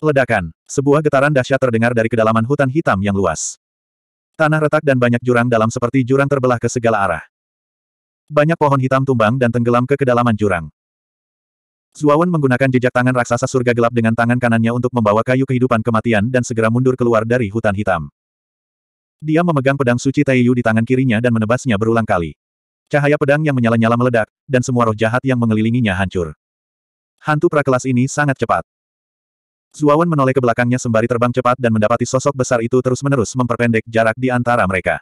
ledakan. Sebuah getaran dahsyat terdengar dari kedalaman hutan hitam yang luas. Tanah retak dan banyak jurang dalam seperti jurang terbelah ke segala arah. Banyak pohon hitam tumbang dan tenggelam ke kedalaman jurang. Zuawan menggunakan jejak tangan raksasa surga gelap dengan tangan kanannya untuk membawa kayu kehidupan kematian dan segera mundur keluar dari hutan hitam. Dia memegang pedang suci Taiyu di tangan kirinya dan menebasnya berulang kali. Cahaya pedang yang menyala-nyala meledak, dan semua roh jahat yang mengelilinginya hancur. Hantu prakelas ini sangat cepat. Zuawan menoleh ke belakangnya sembari terbang cepat dan mendapati sosok besar itu terus-menerus memperpendek jarak di antara mereka.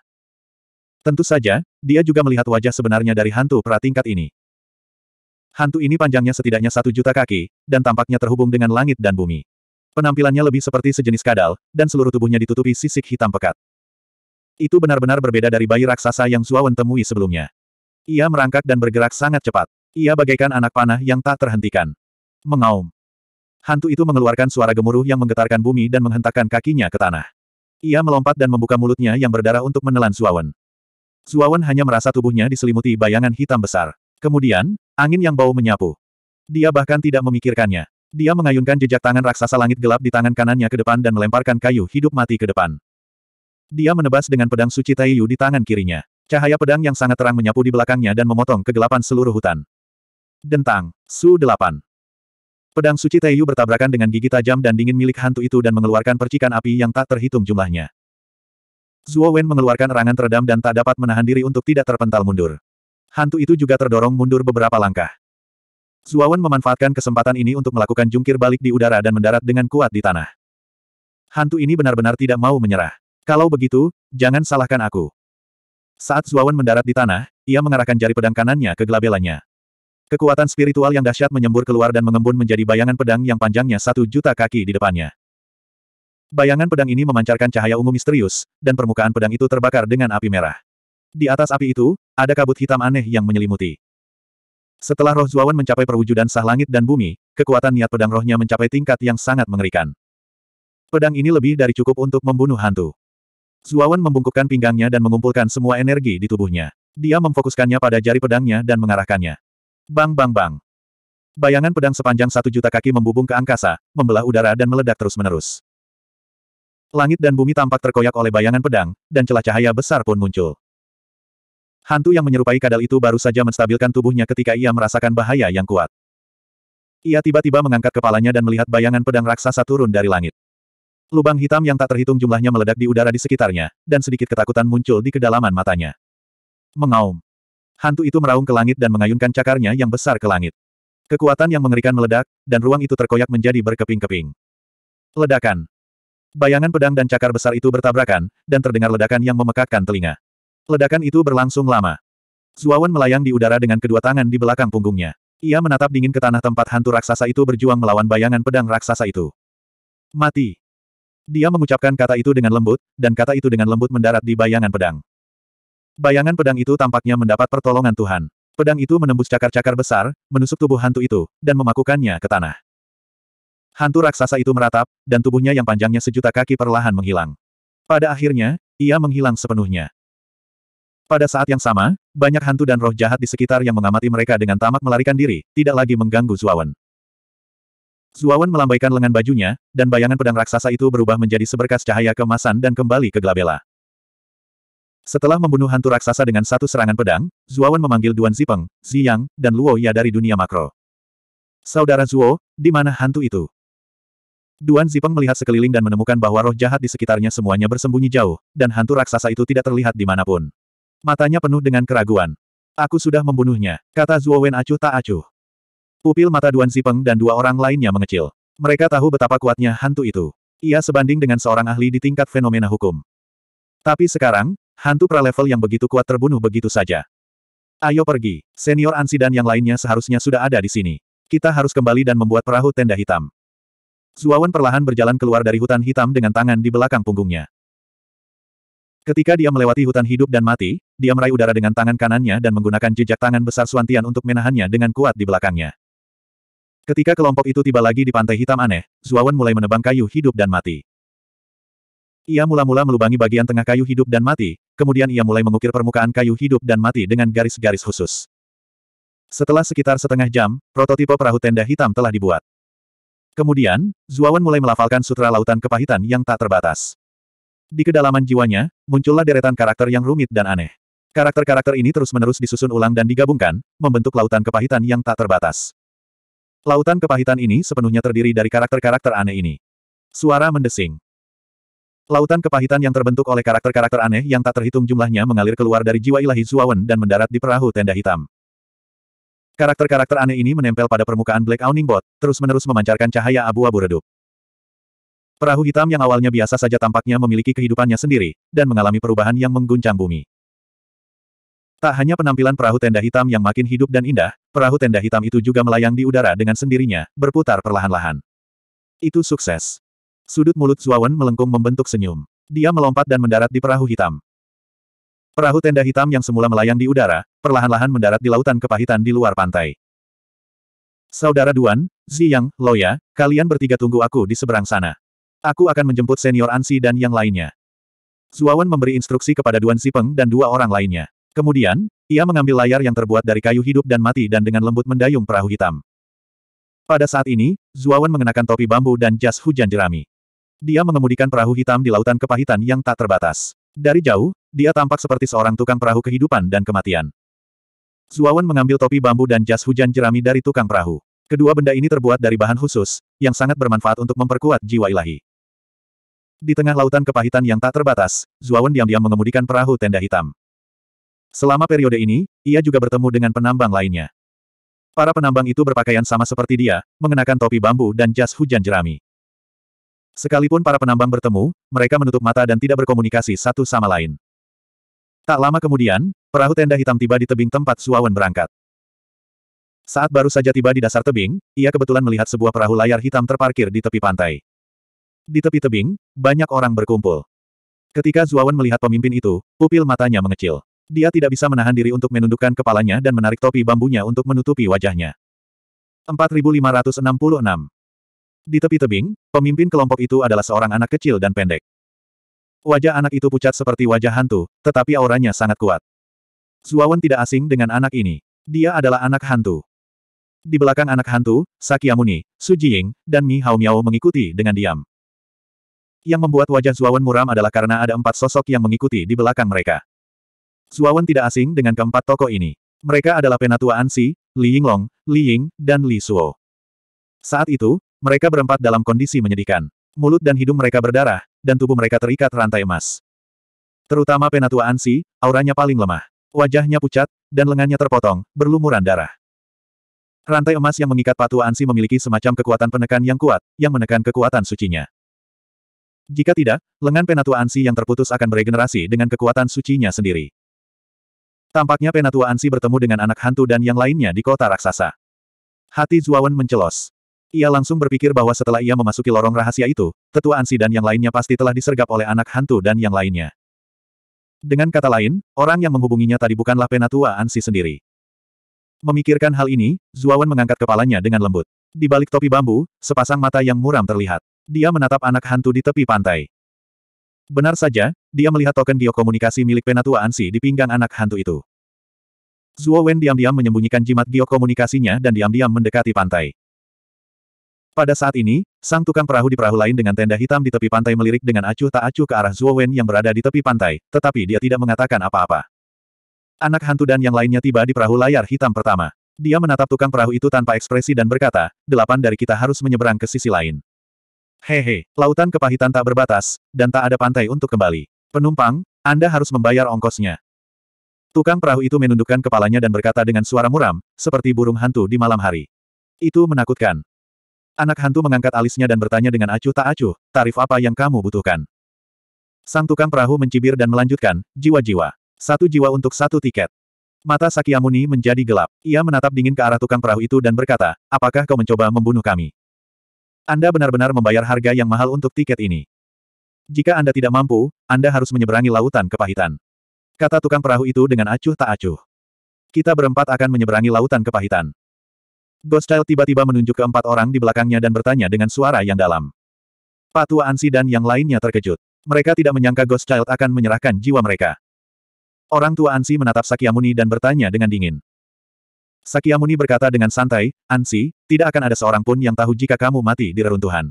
Tentu saja, dia juga melihat wajah sebenarnya dari hantu pratingkat ini. Hantu ini panjangnya setidaknya satu juta kaki, dan tampaknya terhubung dengan langit dan bumi. Penampilannya lebih seperti sejenis kadal, dan seluruh tubuhnya ditutupi sisik hitam pekat. Itu benar-benar berbeda dari bayi raksasa yang Zuawan temui sebelumnya. Ia merangkak dan bergerak sangat cepat. Ia bagaikan anak panah yang tak terhentikan. Mengaum. Hantu itu mengeluarkan suara gemuruh yang menggetarkan bumi dan menghentakkan kakinya ke tanah. Ia melompat dan membuka mulutnya yang berdarah untuk menelan Zuawan. Zuawan hanya merasa tubuhnya diselimuti bayangan hitam besar. Kemudian, angin yang bau menyapu. Dia bahkan tidak memikirkannya. Dia mengayunkan jejak tangan raksasa langit gelap di tangan kanannya ke depan dan melemparkan kayu hidup mati ke depan. Dia menebas dengan pedang suci Taiyu di tangan kirinya. Cahaya pedang yang sangat terang menyapu di belakangnya dan memotong kegelapan seluruh hutan. Dentang, Su 8. Pedang suci Taiyu bertabrakan dengan gigi tajam dan dingin milik hantu itu dan mengeluarkan percikan api yang tak terhitung jumlahnya. Zuo Wen mengeluarkan erangan teredam dan tak dapat menahan diri untuk tidak terpental mundur. Hantu itu juga terdorong mundur beberapa langkah. Zuawan memanfaatkan kesempatan ini untuk melakukan jungkir balik di udara dan mendarat dengan kuat di tanah. Hantu ini benar-benar tidak mau menyerah. Kalau begitu, jangan salahkan aku. Saat Zuawan mendarat di tanah, ia mengarahkan jari pedang kanannya ke gelabelannya. Kekuatan spiritual yang dahsyat menyembur keluar dan mengembun menjadi bayangan pedang yang panjangnya satu juta kaki di depannya. Bayangan pedang ini memancarkan cahaya ungu misterius, dan permukaan pedang itu terbakar dengan api merah. Di atas api itu, ada kabut hitam aneh yang menyelimuti. Setelah roh Zuawan mencapai perwujudan sah langit dan bumi, kekuatan niat pedang rohnya mencapai tingkat yang sangat mengerikan. Pedang ini lebih dari cukup untuk membunuh hantu. Zuawan membungkukkan pinggangnya dan mengumpulkan semua energi di tubuhnya. Dia memfokuskannya pada jari pedangnya dan mengarahkannya. Bang bang bang. Bayangan pedang sepanjang satu juta kaki membubung ke angkasa, membelah udara dan meledak terus-menerus. Langit dan bumi tampak terkoyak oleh bayangan pedang, dan celah cahaya besar pun muncul. Hantu yang menyerupai kadal itu baru saja menstabilkan tubuhnya ketika ia merasakan bahaya yang kuat. Ia tiba-tiba mengangkat kepalanya dan melihat bayangan pedang raksasa turun dari langit. Lubang hitam yang tak terhitung jumlahnya meledak di udara di sekitarnya, dan sedikit ketakutan muncul di kedalaman matanya. Mengaum. Hantu itu meraung ke langit dan mengayunkan cakarnya yang besar ke langit. Kekuatan yang mengerikan meledak, dan ruang itu terkoyak menjadi berkeping-keping. Ledakan. Bayangan pedang dan cakar besar itu bertabrakan, dan terdengar ledakan yang memekakkan telinga. Ledakan itu berlangsung lama. Zuawan melayang di udara dengan kedua tangan di belakang punggungnya. Ia menatap dingin ke tanah tempat hantu raksasa itu berjuang melawan bayangan pedang raksasa itu. Mati. Dia mengucapkan kata itu dengan lembut, dan kata itu dengan lembut mendarat di bayangan pedang. Bayangan pedang itu tampaknya mendapat pertolongan Tuhan. Pedang itu menembus cakar-cakar besar, menusuk tubuh hantu itu, dan memakukannya ke tanah. Hantu raksasa itu meratap, dan tubuhnya yang panjangnya sejuta kaki perlahan menghilang. Pada akhirnya, ia menghilang sepenuhnya. Pada saat yang sama, banyak hantu dan roh jahat di sekitar yang mengamati mereka dengan tamak melarikan diri, tidak lagi mengganggu Zuawan. Zuawan melambaikan lengan bajunya, dan bayangan pedang raksasa itu berubah menjadi seberkas cahaya kemasan dan kembali ke Glabella. Setelah membunuh hantu raksasa dengan satu serangan pedang, Zuawan memanggil Duan Zipeng, Ziyang, dan Luo Ya dari dunia makro. Saudara Zuo, di mana hantu itu? Duan Zipeng melihat sekeliling dan menemukan bahwa roh jahat di sekitarnya semuanya bersembunyi jauh, dan hantu raksasa itu tidak terlihat di dimanapun. Matanya penuh dengan keraguan. Aku sudah membunuhnya, kata Zuo Wen acuh tak acuh. Pupil mata Duan Zipeng dan dua orang lainnya mengecil. Mereka tahu betapa kuatnya hantu itu. Ia sebanding dengan seorang ahli di tingkat fenomena hukum. Tapi sekarang, hantu pra-level yang begitu kuat terbunuh begitu saja. Ayo pergi, senior Ansi dan yang lainnya seharusnya sudah ada di sini. Kita harus kembali dan membuat perahu tenda hitam. Zuawan perlahan berjalan keluar dari hutan hitam dengan tangan di belakang punggungnya. Ketika dia melewati hutan hidup dan mati, dia meraih udara dengan tangan kanannya dan menggunakan jejak tangan besar Suantian untuk menahannya dengan kuat di belakangnya. Ketika kelompok itu tiba lagi di pantai hitam aneh, Zuawan mulai menebang kayu hidup dan mati. Ia mula-mula melubangi bagian tengah kayu hidup dan mati, kemudian ia mulai mengukir permukaan kayu hidup dan mati dengan garis-garis khusus. Setelah sekitar setengah jam, prototipe perahu tenda hitam telah dibuat. Kemudian, Zuawan mulai melafalkan sutra lautan kepahitan yang tak terbatas. Di kedalaman jiwanya, muncullah deretan karakter yang rumit dan aneh. Karakter-karakter ini terus-menerus disusun ulang dan digabungkan, membentuk lautan kepahitan yang tak terbatas. Lautan kepahitan ini sepenuhnya terdiri dari karakter-karakter aneh ini. Suara mendesing. Lautan kepahitan yang terbentuk oleh karakter-karakter aneh yang tak terhitung jumlahnya mengalir keluar dari jiwa ilahi Zuawan dan mendarat di perahu tenda hitam. Karakter-karakter aneh ini menempel pada permukaan Black Awning Bot, terus-menerus memancarkan cahaya abu-abu redup. Perahu hitam yang awalnya biasa saja tampaknya memiliki kehidupannya sendiri, dan mengalami perubahan yang mengguncang bumi. Tak hanya penampilan perahu tenda hitam yang makin hidup dan indah, perahu tenda hitam itu juga melayang di udara dengan sendirinya, berputar perlahan-lahan. Itu sukses. Sudut mulut Zuawan melengkung membentuk senyum. Dia melompat dan mendarat di perahu hitam. Perahu tenda hitam yang semula melayang di udara, perlahan-lahan mendarat di lautan kepahitan di luar pantai. Saudara Duan, Ziyang, Loya, kalian bertiga tunggu aku di seberang sana. Aku akan menjemput senior Ansi dan yang lainnya. Zuawan memberi instruksi kepada Duan Sipeng dan dua orang lainnya. Kemudian, ia mengambil layar yang terbuat dari kayu hidup dan mati dan dengan lembut mendayung perahu hitam. Pada saat ini, Zuawan mengenakan topi bambu dan jas hujan jerami. Dia mengemudikan perahu hitam di lautan kepahitan yang tak terbatas. Dari jauh, dia tampak seperti seorang tukang perahu kehidupan dan kematian. Zuawan mengambil topi bambu dan jas hujan jerami dari tukang perahu. Kedua benda ini terbuat dari bahan khusus, yang sangat bermanfaat untuk memperkuat jiwa ilahi. Di tengah lautan kepahitan yang tak terbatas, Zuawan diam-diam mengemudikan perahu tenda hitam. Selama periode ini, ia juga bertemu dengan penambang lainnya. Para penambang itu berpakaian sama seperti dia, mengenakan topi bambu dan jas hujan jerami. Sekalipun para penambang bertemu, mereka menutup mata dan tidak berkomunikasi satu sama lain. Tak lama kemudian, perahu tenda hitam tiba di tebing tempat Zuawan berangkat. Saat baru saja tiba di dasar tebing, ia kebetulan melihat sebuah perahu layar hitam terparkir di tepi pantai. Di tepi tebing, banyak orang berkumpul. Ketika Zuawan melihat pemimpin itu, pupil matanya mengecil. Dia tidak bisa menahan diri untuk menundukkan kepalanya dan menarik topi bambunya untuk menutupi wajahnya. 4566 Di tepi tebing, pemimpin kelompok itu adalah seorang anak kecil dan pendek. Wajah anak itu pucat seperti wajah hantu, tetapi auranya sangat kuat. Zuawan tidak asing dengan anak ini. Dia adalah anak hantu. Di belakang anak hantu, Sakyamuni, Su Jiying, dan Mi Hao Miao mengikuti dengan diam. Yang membuat wajah Zuawan muram adalah karena ada empat sosok yang mengikuti di belakang mereka. Zuawan tidak asing dengan keempat tokoh ini. Mereka adalah Penatua Ansi, Li Yinglong, Li Ying, dan Li Suo. Saat itu, mereka berempat dalam kondisi menyedihkan. Mulut dan hidung mereka berdarah, dan tubuh mereka terikat rantai emas. Terutama Penatua Ansi, auranya paling lemah. Wajahnya pucat, dan lengannya terpotong, berlumuran darah. Rantai emas yang mengikat Patua Ansi memiliki semacam kekuatan penekan yang kuat, yang menekan kekuatan sucinya. Jika tidak, lengan penatua Ansi yang terputus akan beregenerasi dengan kekuatan sucinya sendiri. Tampaknya penatua Ansi bertemu dengan anak hantu dan yang lainnya di kota raksasa. Hati Zuawan mencelos. Ia langsung berpikir bahwa setelah ia memasuki lorong rahasia itu, tetua Ansi dan yang lainnya pasti telah disergap oleh anak hantu dan yang lainnya. Dengan kata lain, orang yang menghubunginya tadi bukanlah penatua Ansi sendiri. Memikirkan hal ini, Zuawan mengangkat kepalanya dengan lembut. Di balik topi bambu, sepasang mata yang muram terlihat. Dia menatap anak hantu di tepi pantai. Benar saja, dia melihat token geokomunikasi milik Penatua Ansi di pinggang anak hantu itu. Zuo Wen diam-diam menyembunyikan jimat geokomunikasinya dan diam-diam mendekati pantai. Pada saat ini, sang tukang perahu di perahu lain dengan tenda hitam di tepi pantai melirik dengan acuh tak acuh ke arah Zuo Wen yang berada di tepi pantai, tetapi dia tidak mengatakan apa-apa. Anak hantu dan yang lainnya tiba di perahu layar hitam pertama. Dia menatap tukang perahu itu tanpa ekspresi dan berkata, delapan dari kita harus menyeberang ke sisi lain. Hehe, lautan kepahitan tak berbatas, dan tak ada pantai untuk kembali. Penumpang, Anda harus membayar ongkosnya. Tukang perahu itu menundukkan kepalanya dan berkata dengan suara muram, seperti burung hantu di malam hari. Itu menakutkan. Anak hantu mengangkat alisnya dan bertanya dengan acuh tak acuh, tarif apa yang kamu butuhkan? Sang tukang perahu mencibir dan melanjutkan, jiwa-jiwa. Satu jiwa untuk satu tiket. Mata Sakyamuni menjadi gelap. Ia menatap dingin ke arah tukang perahu itu dan berkata, apakah kau mencoba membunuh kami? Anda benar-benar membayar harga yang mahal untuk tiket ini. Jika Anda tidak mampu, Anda harus menyeberangi lautan kepahitan. Kata tukang perahu itu dengan acuh tak acuh. Kita berempat akan menyeberangi lautan kepahitan. Ghost Child tiba-tiba menunjuk ke empat orang di belakangnya dan bertanya dengan suara yang dalam. Pak Tua Ansi dan yang lainnya terkejut. Mereka tidak menyangka Ghost Child akan menyerahkan jiwa mereka. Orang tua Ansi menatap Sakyamuni dan bertanya dengan dingin. Sakyamuni berkata dengan santai, Ansi, tidak akan ada seorang pun yang tahu jika kamu mati di reruntuhan.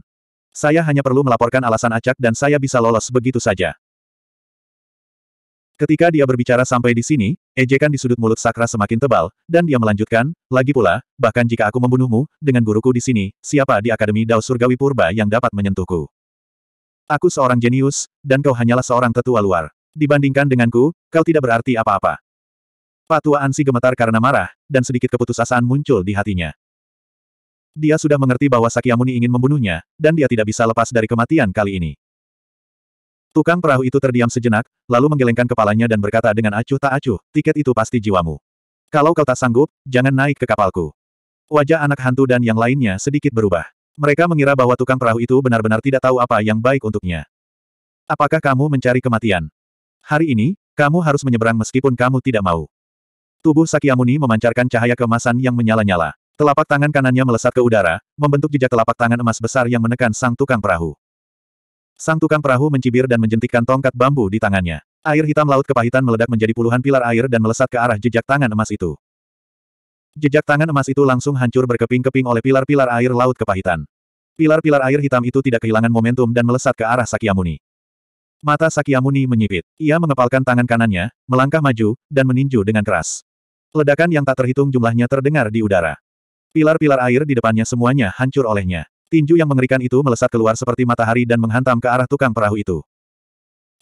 Saya hanya perlu melaporkan alasan acak dan saya bisa lolos begitu saja. Ketika dia berbicara sampai di sini, ejekan di sudut mulut Sakra semakin tebal, dan dia melanjutkan, lagi pula, bahkan jika aku membunuhmu, dengan guruku di sini, siapa di Akademi Dao Surgawi Purba yang dapat menyentuhku? Aku seorang jenius, dan kau hanyalah seorang tetua luar. Dibandingkan denganku, kau tidak berarti apa-apa. Patua Ansi gemetar karena marah, dan sedikit keputusasaan muncul di hatinya. Dia sudah mengerti bahwa Sakyamuni ingin membunuhnya, dan dia tidak bisa lepas dari kematian kali ini. Tukang perahu itu terdiam sejenak, lalu menggelengkan kepalanya dan berkata dengan acuh tak acuh, tiket itu pasti jiwamu. Kalau kau tak sanggup, jangan naik ke kapalku. Wajah anak hantu dan yang lainnya sedikit berubah. Mereka mengira bahwa tukang perahu itu benar-benar tidak tahu apa yang baik untuknya. Apakah kamu mencari kematian? Hari ini, kamu harus menyeberang meskipun kamu tidak mau. Tubuh Sakyamuni memancarkan cahaya kemasan yang menyala-nyala. Telapak tangan kanannya melesat ke udara, membentuk jejak telapak tangan emas besar yang menekan sang tukang perahu. Sang tukang perahu mencibir dan menjentikkan tongkat bambu di tangannya. Air hitam laut kepahitan meledak menjadi puluhan pilar air dan melesat ke arah jejak tangan emas itu. Jejak tangan emas itu langsung hancur berkeping-keping oleh pilar-pilar air laut kepahitan. Pilar-pilar air hitam itu tidak kehilangan momentum dan melesat ke arah Sakyamuni. Mata Sakyamuni menyipit. Ia mengepalkan tangan kanannya, melangkah maju, dan meninju dengan keras. Ledakan yang tak terhitung jumlahnya terdengar di udara. Pilar-pilar air di depannya semuanya hancur olehnya. Tinju yang mengerikan itu melesat keluar seperti matahari dan menghantam ke arah tukang perahu itu.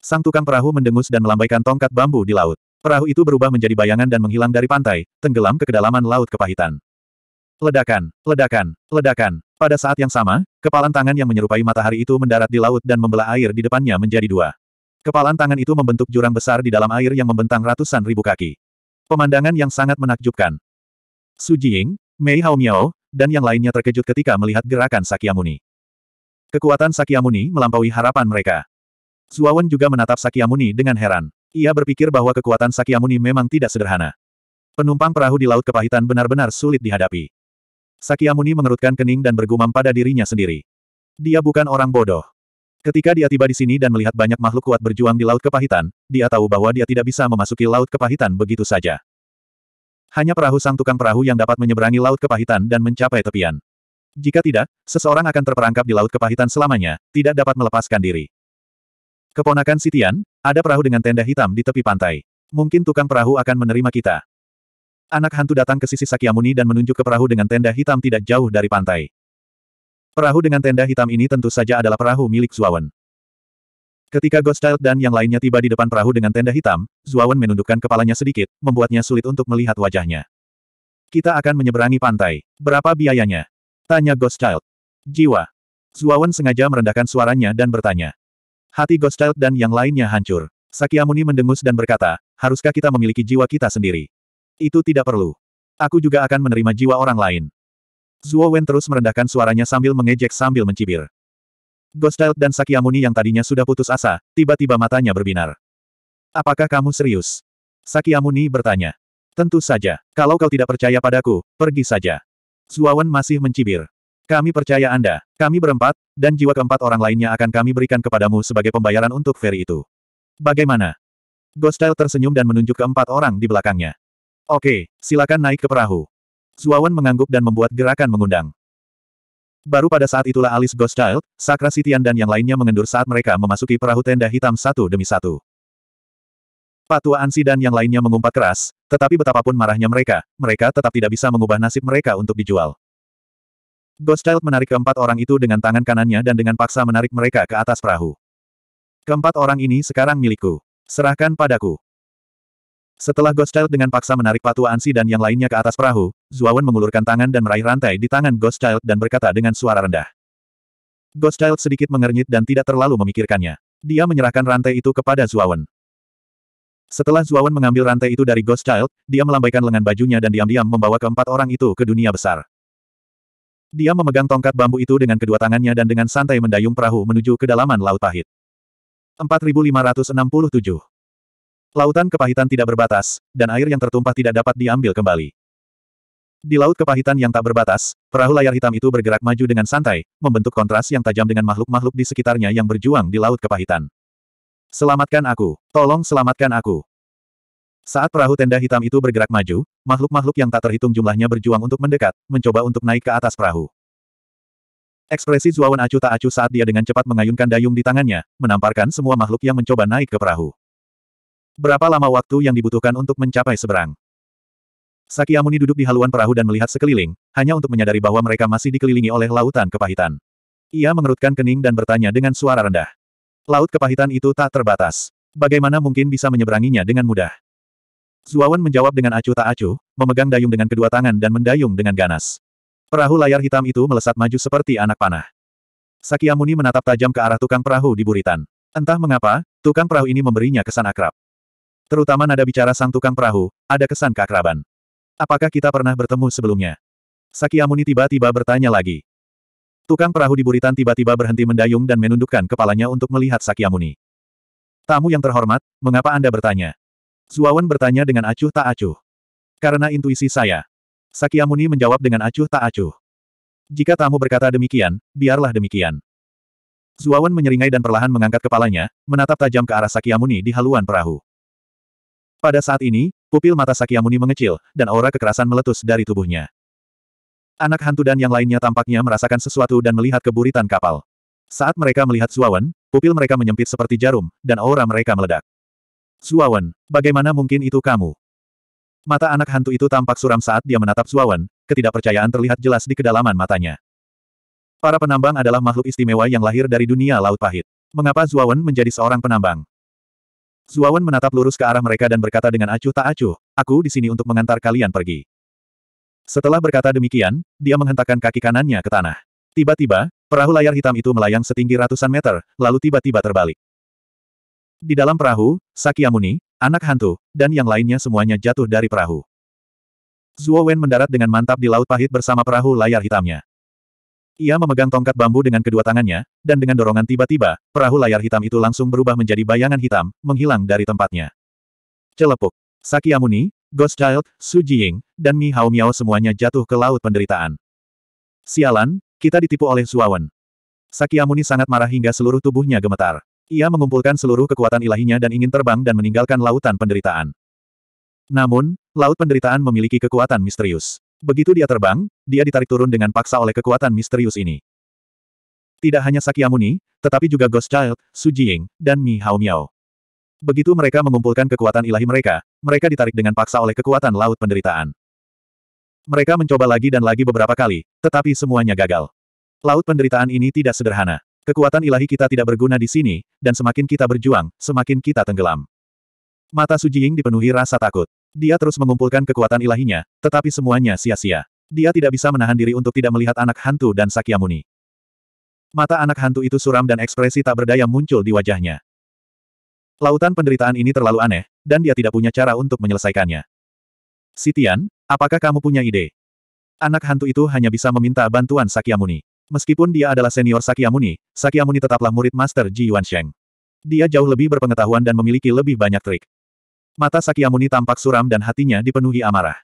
Sang tukang perahu mendengus dan melambaikan tongkat bambu di laut. Perahu itu berubah menjadi bayangan dan menghilang dari pantai, tenggelam ke kedalaman laut kepahitan. Ledakan, ledakan, ledakan. Pada saat yang sama, kepalan tangan yang menyerupai matahari itu mendarat di laut dan membelah air di depannya menjadi dua. Kepalan tangan itu membentuk jurang besar di dalam air yang membentang ratusan ribu kaki. Pemandangan yang sangat menakjubkan. Su Jing, Mei Haomiao, dan yang lainnya terkejut ketika melihat gerakan Sakyamuni. Kekuatan Sakyamuni melampaui harapan mereka. Zuawan juga menatap Sakyamuni dengan heran. Ia berpikir bahwa kekuatan Sakyamuni memang tidak sederhana. Penumpang perahu di Laut Kepahitan benar-benar sulit dihadapi. Sakyamuni mengerutkan kening dan bergumam pada dirinya sendiri. Dia bukan orang bodoh. Ketika dia tiba di sini dan melihat banyak makhluk kuat berjuang di Laut Kepahitan, dia tahu bahwa dia tidak bisa memasuki Laut Kepahitan begitu saja. Hanya perahu sang tukang perahu yang dapat menyeberangi Laut Kepahitan dan mencapai tepian. Jika tidak, seseorang akan terperangkap di Laut Kepahitan selamanya, tidak dapat melepaskan diri. Keponakan Sitian, ada perahu dengan tenda hitam di tepi pantai. Mungkin tukang perahu akan menerima kita. Anak hantu datang ke sisi Sakyamuni dan menunjuk ke perahu dengan tenda hitam tidak jauh dari pantai. Perahu dengan tenda hitam ini tentu saja adalah perahu milik Zuawan. Ketika Ghost Child dan yang lainnya tiba di depan perahu dengan tenda hitam, Zuawan menundukkan kepalanya sedikit, membuatnya sulit untuk melihat wajahnya. Kita akan menyeberangi pantai. Berapa biayanya? Tanya Ghost Child. Jiwa. Zuawan sengaja merendahkan suaranya dan bertanya. Hati Ghost Child dan yang lainnya hancur. Sakyamuni mendengus dan berkata, haruskah kita memiliki jiwa kita sendiri? Itu tidak perlu. Aku juga akan menerima jiwa orang lain. Zuo Wen terus merendahkan suaranya sambil mengejek sambil mencibir. Ghost Child dan Sakyamuni yang tadinya sudah putus asa, tiba-tiba matanya berbinar. Apakah kamu serius? Sakyamuni bertanya. Tentu saja. Kalau kau tidak percaya padaku, pergi saja. Zuo Wen masih mencibir. Kami percaya Anda. Kami berempat, dan jiwa keempat orang lainnya akan kami berikan kepadamu sebagai pembayaran untuk Ferry itu. Bagaimana? Ghost Child tersenyum dan menunjuk keempat orang di belakangnya. Oke, silakan naik ke perahu. Zuawan mengangguk dan membuat gerakan mengundang. Baru pada saat itulah alis Ghost Child, Sakra Sitian dan yang lainnya mengendur saat mereka memasuki perahu tenda hitam satu demi satu. Patua Ansi dan yang lainnya mengumpat keras, tetapi betapapun marahnya mereka, mereka tetap tidak bisa mengubah nasib mereka untuk dijual. Ghost Child menarik keempat orang itu dengan tangan kanannya dan dengan paksa menarik mereka ke atas perahu. Keempat orang ini sekarang milikku. Serahkan padaku. Setelah Ghost Child dengan paksa menarik Patua Ansi dan yang lainnya ke atas perahu, Zuawan mengulurkan tangan dan meraih rantai di tangan Ghost Child dan berkata dengan suara rendah. Ghost Child sedikit mengernyit dan tidak terlalu memikirkannya. Dia menyerahkan rantai itu kepada Zuawan. Setelah Zuawan mengambil rantai itu dari Ghost Child, dia melambaikan lengan bajunya dan diam-diam membawa keempat orang itu ke dunia besar. Dia memegang tongkat bambu itu dengan kedua tangannya dan dengan santai mendayung perahu menuju kedalaman Laut Pahit. 4567 Lautan kepahitan tidak berbatas, dan air yang tertumpah tidak dapat diambil kembali. Di laut kepahitan yang tak berbatas, perahu layar hitam itu bergerak maju dengan santai, membentuk kontras yang tajam dengan makhluk-makhluk di sekitarnya yang berjuang di laut kepahitan. Selamatkan aku, tolong selamatkan aku. Saat perahu tenda hitam itu bergerak maju, makhluk-makhluk yang tak terhitung jumlahnya berjuang untuk mendekat, mencoba untuk naik ke atas perahu. Ekspresi Zuawan acuh tak acuh saat dia dengan cepat mengayunkan dayung di tangannya, menamparkan semua makhluk yang mencoba naik ke perahu. Berapa lama waktu yang dibutuhkan untuk mencapai seberang? Sakyamuni duduk di haluan perahu dan melihat sekeliling, hanya untuk menyadari bahwa mereka masih dikelilingi oleh lautan kepahitan. Ia mengerutkan kening dan bertanya dengan suara rendah. Laut kepahitan itu tak terbatas. Bagaimana mungkin bisa menyeberanginya dengan mudah? Zuawan menjawab dengan acuh tak acuh, memegang dayung dengan kedua tangan dan mendayung dengan ganas. Perahu layar hitam itu melesat maju seperti anak panah. Sakyamuni menatap tajam ke arah tukang perahu di buritan. Entah mengapa, tukang perahu ini memberinya kesan akrab. Terutama nada bicara sang tukang perahu, ada kesan keakraban. Apakah kita pernah bertemu sebelumnya? Sakyamuni tiba-tiba bertanya lagi. Tukang perahu di Buritan tiba-tiba berhenti mendayung dan menundukkan kepalanya untuk melihat Sakyamuni. Tamu yang terhormat, mengapa Anda bertanya? Zuawan bertanya dengan acuh tak acuh. Karena intuisi saya. Sakyamuni menjawab dengan acuh tak acuh. Jika tamu berkata demikian, biarlah demikian. Zuawan menyeringai dan perlahan mengangkat kepalanya, menatap tajam ke arah Sakyamuni di haluan perahu. Pada saat ini, pupil mata Sakyamuni mengecil, dan aura kekerasan meletus dari tubuhnya. Anak hantu dan yang lainnya tampaknya merasakan sesuatu dan melihat keburitan kapal. Saat mereka melihat Zuawan, pupil mereka menyempit seperti jarum, dan aura mereka meledak. Zuawan, bagaimana mungkin itu kamu? Mata anak hantu itu tampak suram saat dia menatap Zuawan, ketidakpercayaan terlihat jelas di kedalaman matanya. Para penambang adalah makhluk istimewa yang lahir dari dunia laut pahit. Mengapa Zuawan menjadi seorang penambang? Zuawan menatap lurus ke arah mereka dan berkata dengan acuh tak acuh, aku di sini untuk mengantar kalian pergi. Setelah berkata demikian, dia menghentakkan kaki kanannya ke tanah. Tiba-tiba, perahu layar hitam itu melayang setinggi ratusan meter, lalu tiba-tiba terbalik. Di dalam perahu, Sakyamuni, anak hantu, dan yang lainnya semuanya jatuh dari perahu. Zuo Wen mendarat dengan mantap di Laut Pahit bersama perahu layar hitamnya. Ia memegang tongkat bambu dengan kedua tangannya, dan dengan dorongan tiba-tiba, perahu layar hitam itu langsung berubah menjadi bayangan hitam, menghilang dari tempatnya. Celepuk. Sakyamuni, Ghost Child, Su Jiying, dan Mi Hao Miao semuanya jatuh ke laut penderitaan. Sialan, kita ditipu oleh Saki Sakyamuni sangat marah hingga seluruh tubuhnya gemetar. Ia mengumpulkan seluruh kekuatan ilahinya dan ingin terbang dan meninggalkan lautan penderitaan. Namun, laut penderitaan memiliki kekuatan misterius. Begitu dia terbang, dia ditarik turun dengan paksa oleh kekuatan misterius ini. Tidak hanya Sakyamuni, tetapi juga Ghost Child, Su Jiying, dan Mi Hao Miao. Begitu mereka mengumpulkan kekuatan ilahi mereka, mereka ditarik dengan paksa oleh kekuatan laut penderitaan. Mereka mencoba lagi dan lagi beberapa kali, tetapi semuanya gagal. Laut penderitaan ini tidak sederhana. Kekuatan ilahi kita tidak berguna di sini, dan semakin kita berjuang, semakin kita tenggelam. Mata Su Jiying dipenuhi rasa takut. Dia terus mengumpulkan kekuatan ilahinya, tetapi semuanya sia-sia. Dia tidak bisa menahan diri untuk tidak melihat anak hantu dan Sakyamuni. Mata anak hantu itu suram dan ekspresi tak berdaya muncul di wajahnya. Lautan penderitaan ini terlalu aneh, dan dia tidak punya cara untuk menyelesaikannya. Sitian, apakah kamu punya ide? Anak hantu itu hanya bisa meminta bantuan Sakyamuni. Meskipun dia adalah senior Sakyamuni, Sakyamuni tetaplah murid Master Ji Yuan Yuansheng. Dia jauh lebih berpengetahuan dan memiliki lebih banyak trik. Mata Sakyamuni tampak suram dan hatinya dipenuhi amarah.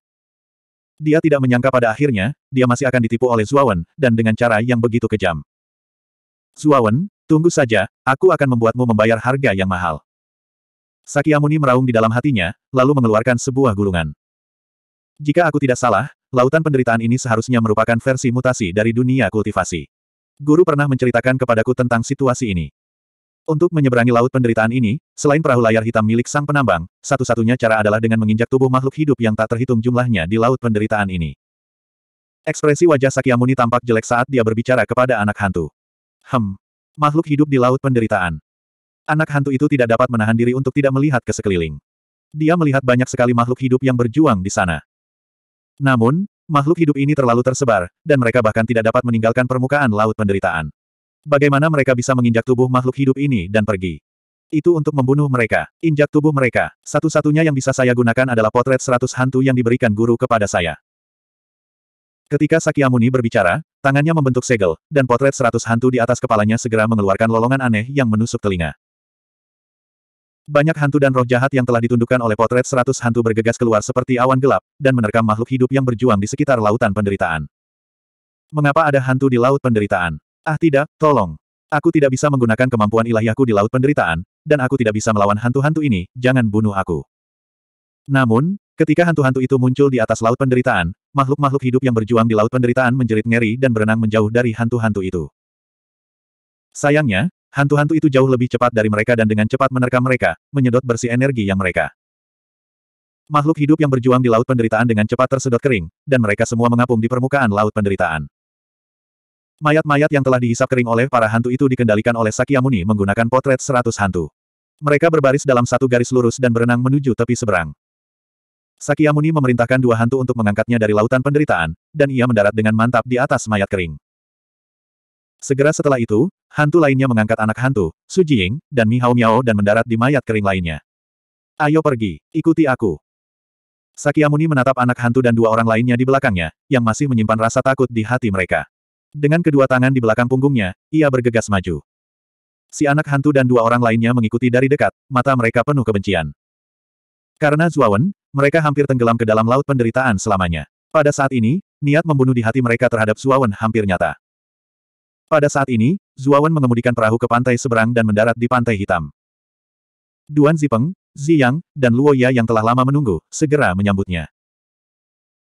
Dia tidak menyangka pada akhirnya, dia masih akan ditipu oleh Zuawan, dan dengan cara yang begitu kejam. Zuawan, tunggu saja, aku akan membuatmu membayar harga yang mahal. Sakyamuni meraung di dalam hatinya, lalu mengeluarkan sebuah gulungan. Jika aku tidak salah, lautan penderitaan ini seharusnya merupakan versi mutasi dari dunia kultivasi. Guru pernah menceritakan kepadaku tentang situasi ini. Untuk menyeberangi laut penderitaan ini, selain perahu layar hitam milik sang penambang, satu-satunya cara adalah dengan menginjak tubuh makhluk hidup yang tak terhitung jumlahnya di laut penderitaan ini. Ekspresi wajah Sakyamuni tampak jelek saat dia berbicara kepada anak hantu. Hem. Makhluk hidup di laut penderitaan. Anak hantu itu tidak dapat menahan diri untuk tidak melihat ke sekeliling. Dia melihat banyak sekali makhluk hidup yang berjuang di sana. Namun, makhluk hidup ini terlalu tersebar, dan mereka bahkan tidak dapat meninggalkan permukaan laut penderitaan. Bagaimana mereka bisa menginjak tubuh makhluk hidup ini dan pergi? Itu untuk membunuh mereka, injak tubuh mereka. Satu-satunya yang bisa saya gunakan adalah potret seratus hantu yang diberikan guru kepada saya. Ketika Sakyamuni berbicara, tangannya membentuk segel, dan potret seratus hantu di atas kepalanya segera mengeluarkan lolongan aneh yang menusuk telinga. Banyak hantu dan roh jahat yang telah ditundukkan oleh potret seratus hantu bergegas keluar seperti awan gelap, dan menerkam makhluk hidup yang berjuang di sekitar lautan penderitaan. Mengapa ada hantu di laut penderitaan? Ah tidak, tolong. Aku tidak bisa menggunakan kemampuan ilahiyahku di Laut Penderitaan, dan aku tidak bisa melawan hantu-hantu ini, jangan bunuh aku. Namun, ketika hantu-hantu itu muncul di atas Laut Penderitaan, makhluk-makhluk hidup yang berjuang di Laut Penderitaan menjerit ngeri dan berenang menjauh dari hantu-hantu itu. Sayangnya, hantu-hantu itu jauh lebih cepat dari mereka dan dengan cepat menerkam mereka, menyedot bersih energi yang mereka. Makhluk hidup yang berjuang di Laut Penderitaan dengan cepat tersedot kering, dan mereka semua mengapung di permukaan Laut Penderitaan. Mayat-mayat yang telah dihisap kering oleh para hantu itu dikendalikan oleh Sakyamuni menggunakan potret seratus hantu. Mereka berbaris dalam satu garis lurus dan berenang menuju tepi seberang. Sakyamuni memerintahkan dua hantu untuk mengangkatnya dari lautan penderitaan, dan ia mendarat dengan mantap di atas mayat kering. Segera setelah itu, hantu lainnya mengangkat anak hantu, Su Jiying, dan Mi Hao Miao dan mendarat di mayat kering lainnya. Ayo pergi, ikuti aku. Sakyamuni menatap anak hantu dan dua orang lainnya di belakangnya, yang masih menyimpan rasa takut di hati mereka. Dengan kedua tangan di belakang punggungnya, ia bergegas maju. Si anak hantu dan dua orang lainnya mengikuti dari dekat, mata mereka penuh kebencian. Karena Zuawan, mereka hampir tenggelam ke dalam laut penderitaan selamanya. Pada saat ini, niat membunuh di hati mereka terhadap Zuawan hampir nyata. Pada saat ini, Zuawan mengemudikan perahu ke pantai seberang dan mendarat di Pantai Hitam. Duan Zipeng, Ziyang, dan Luoya yang telah lama menunggu, segera menyambutnya.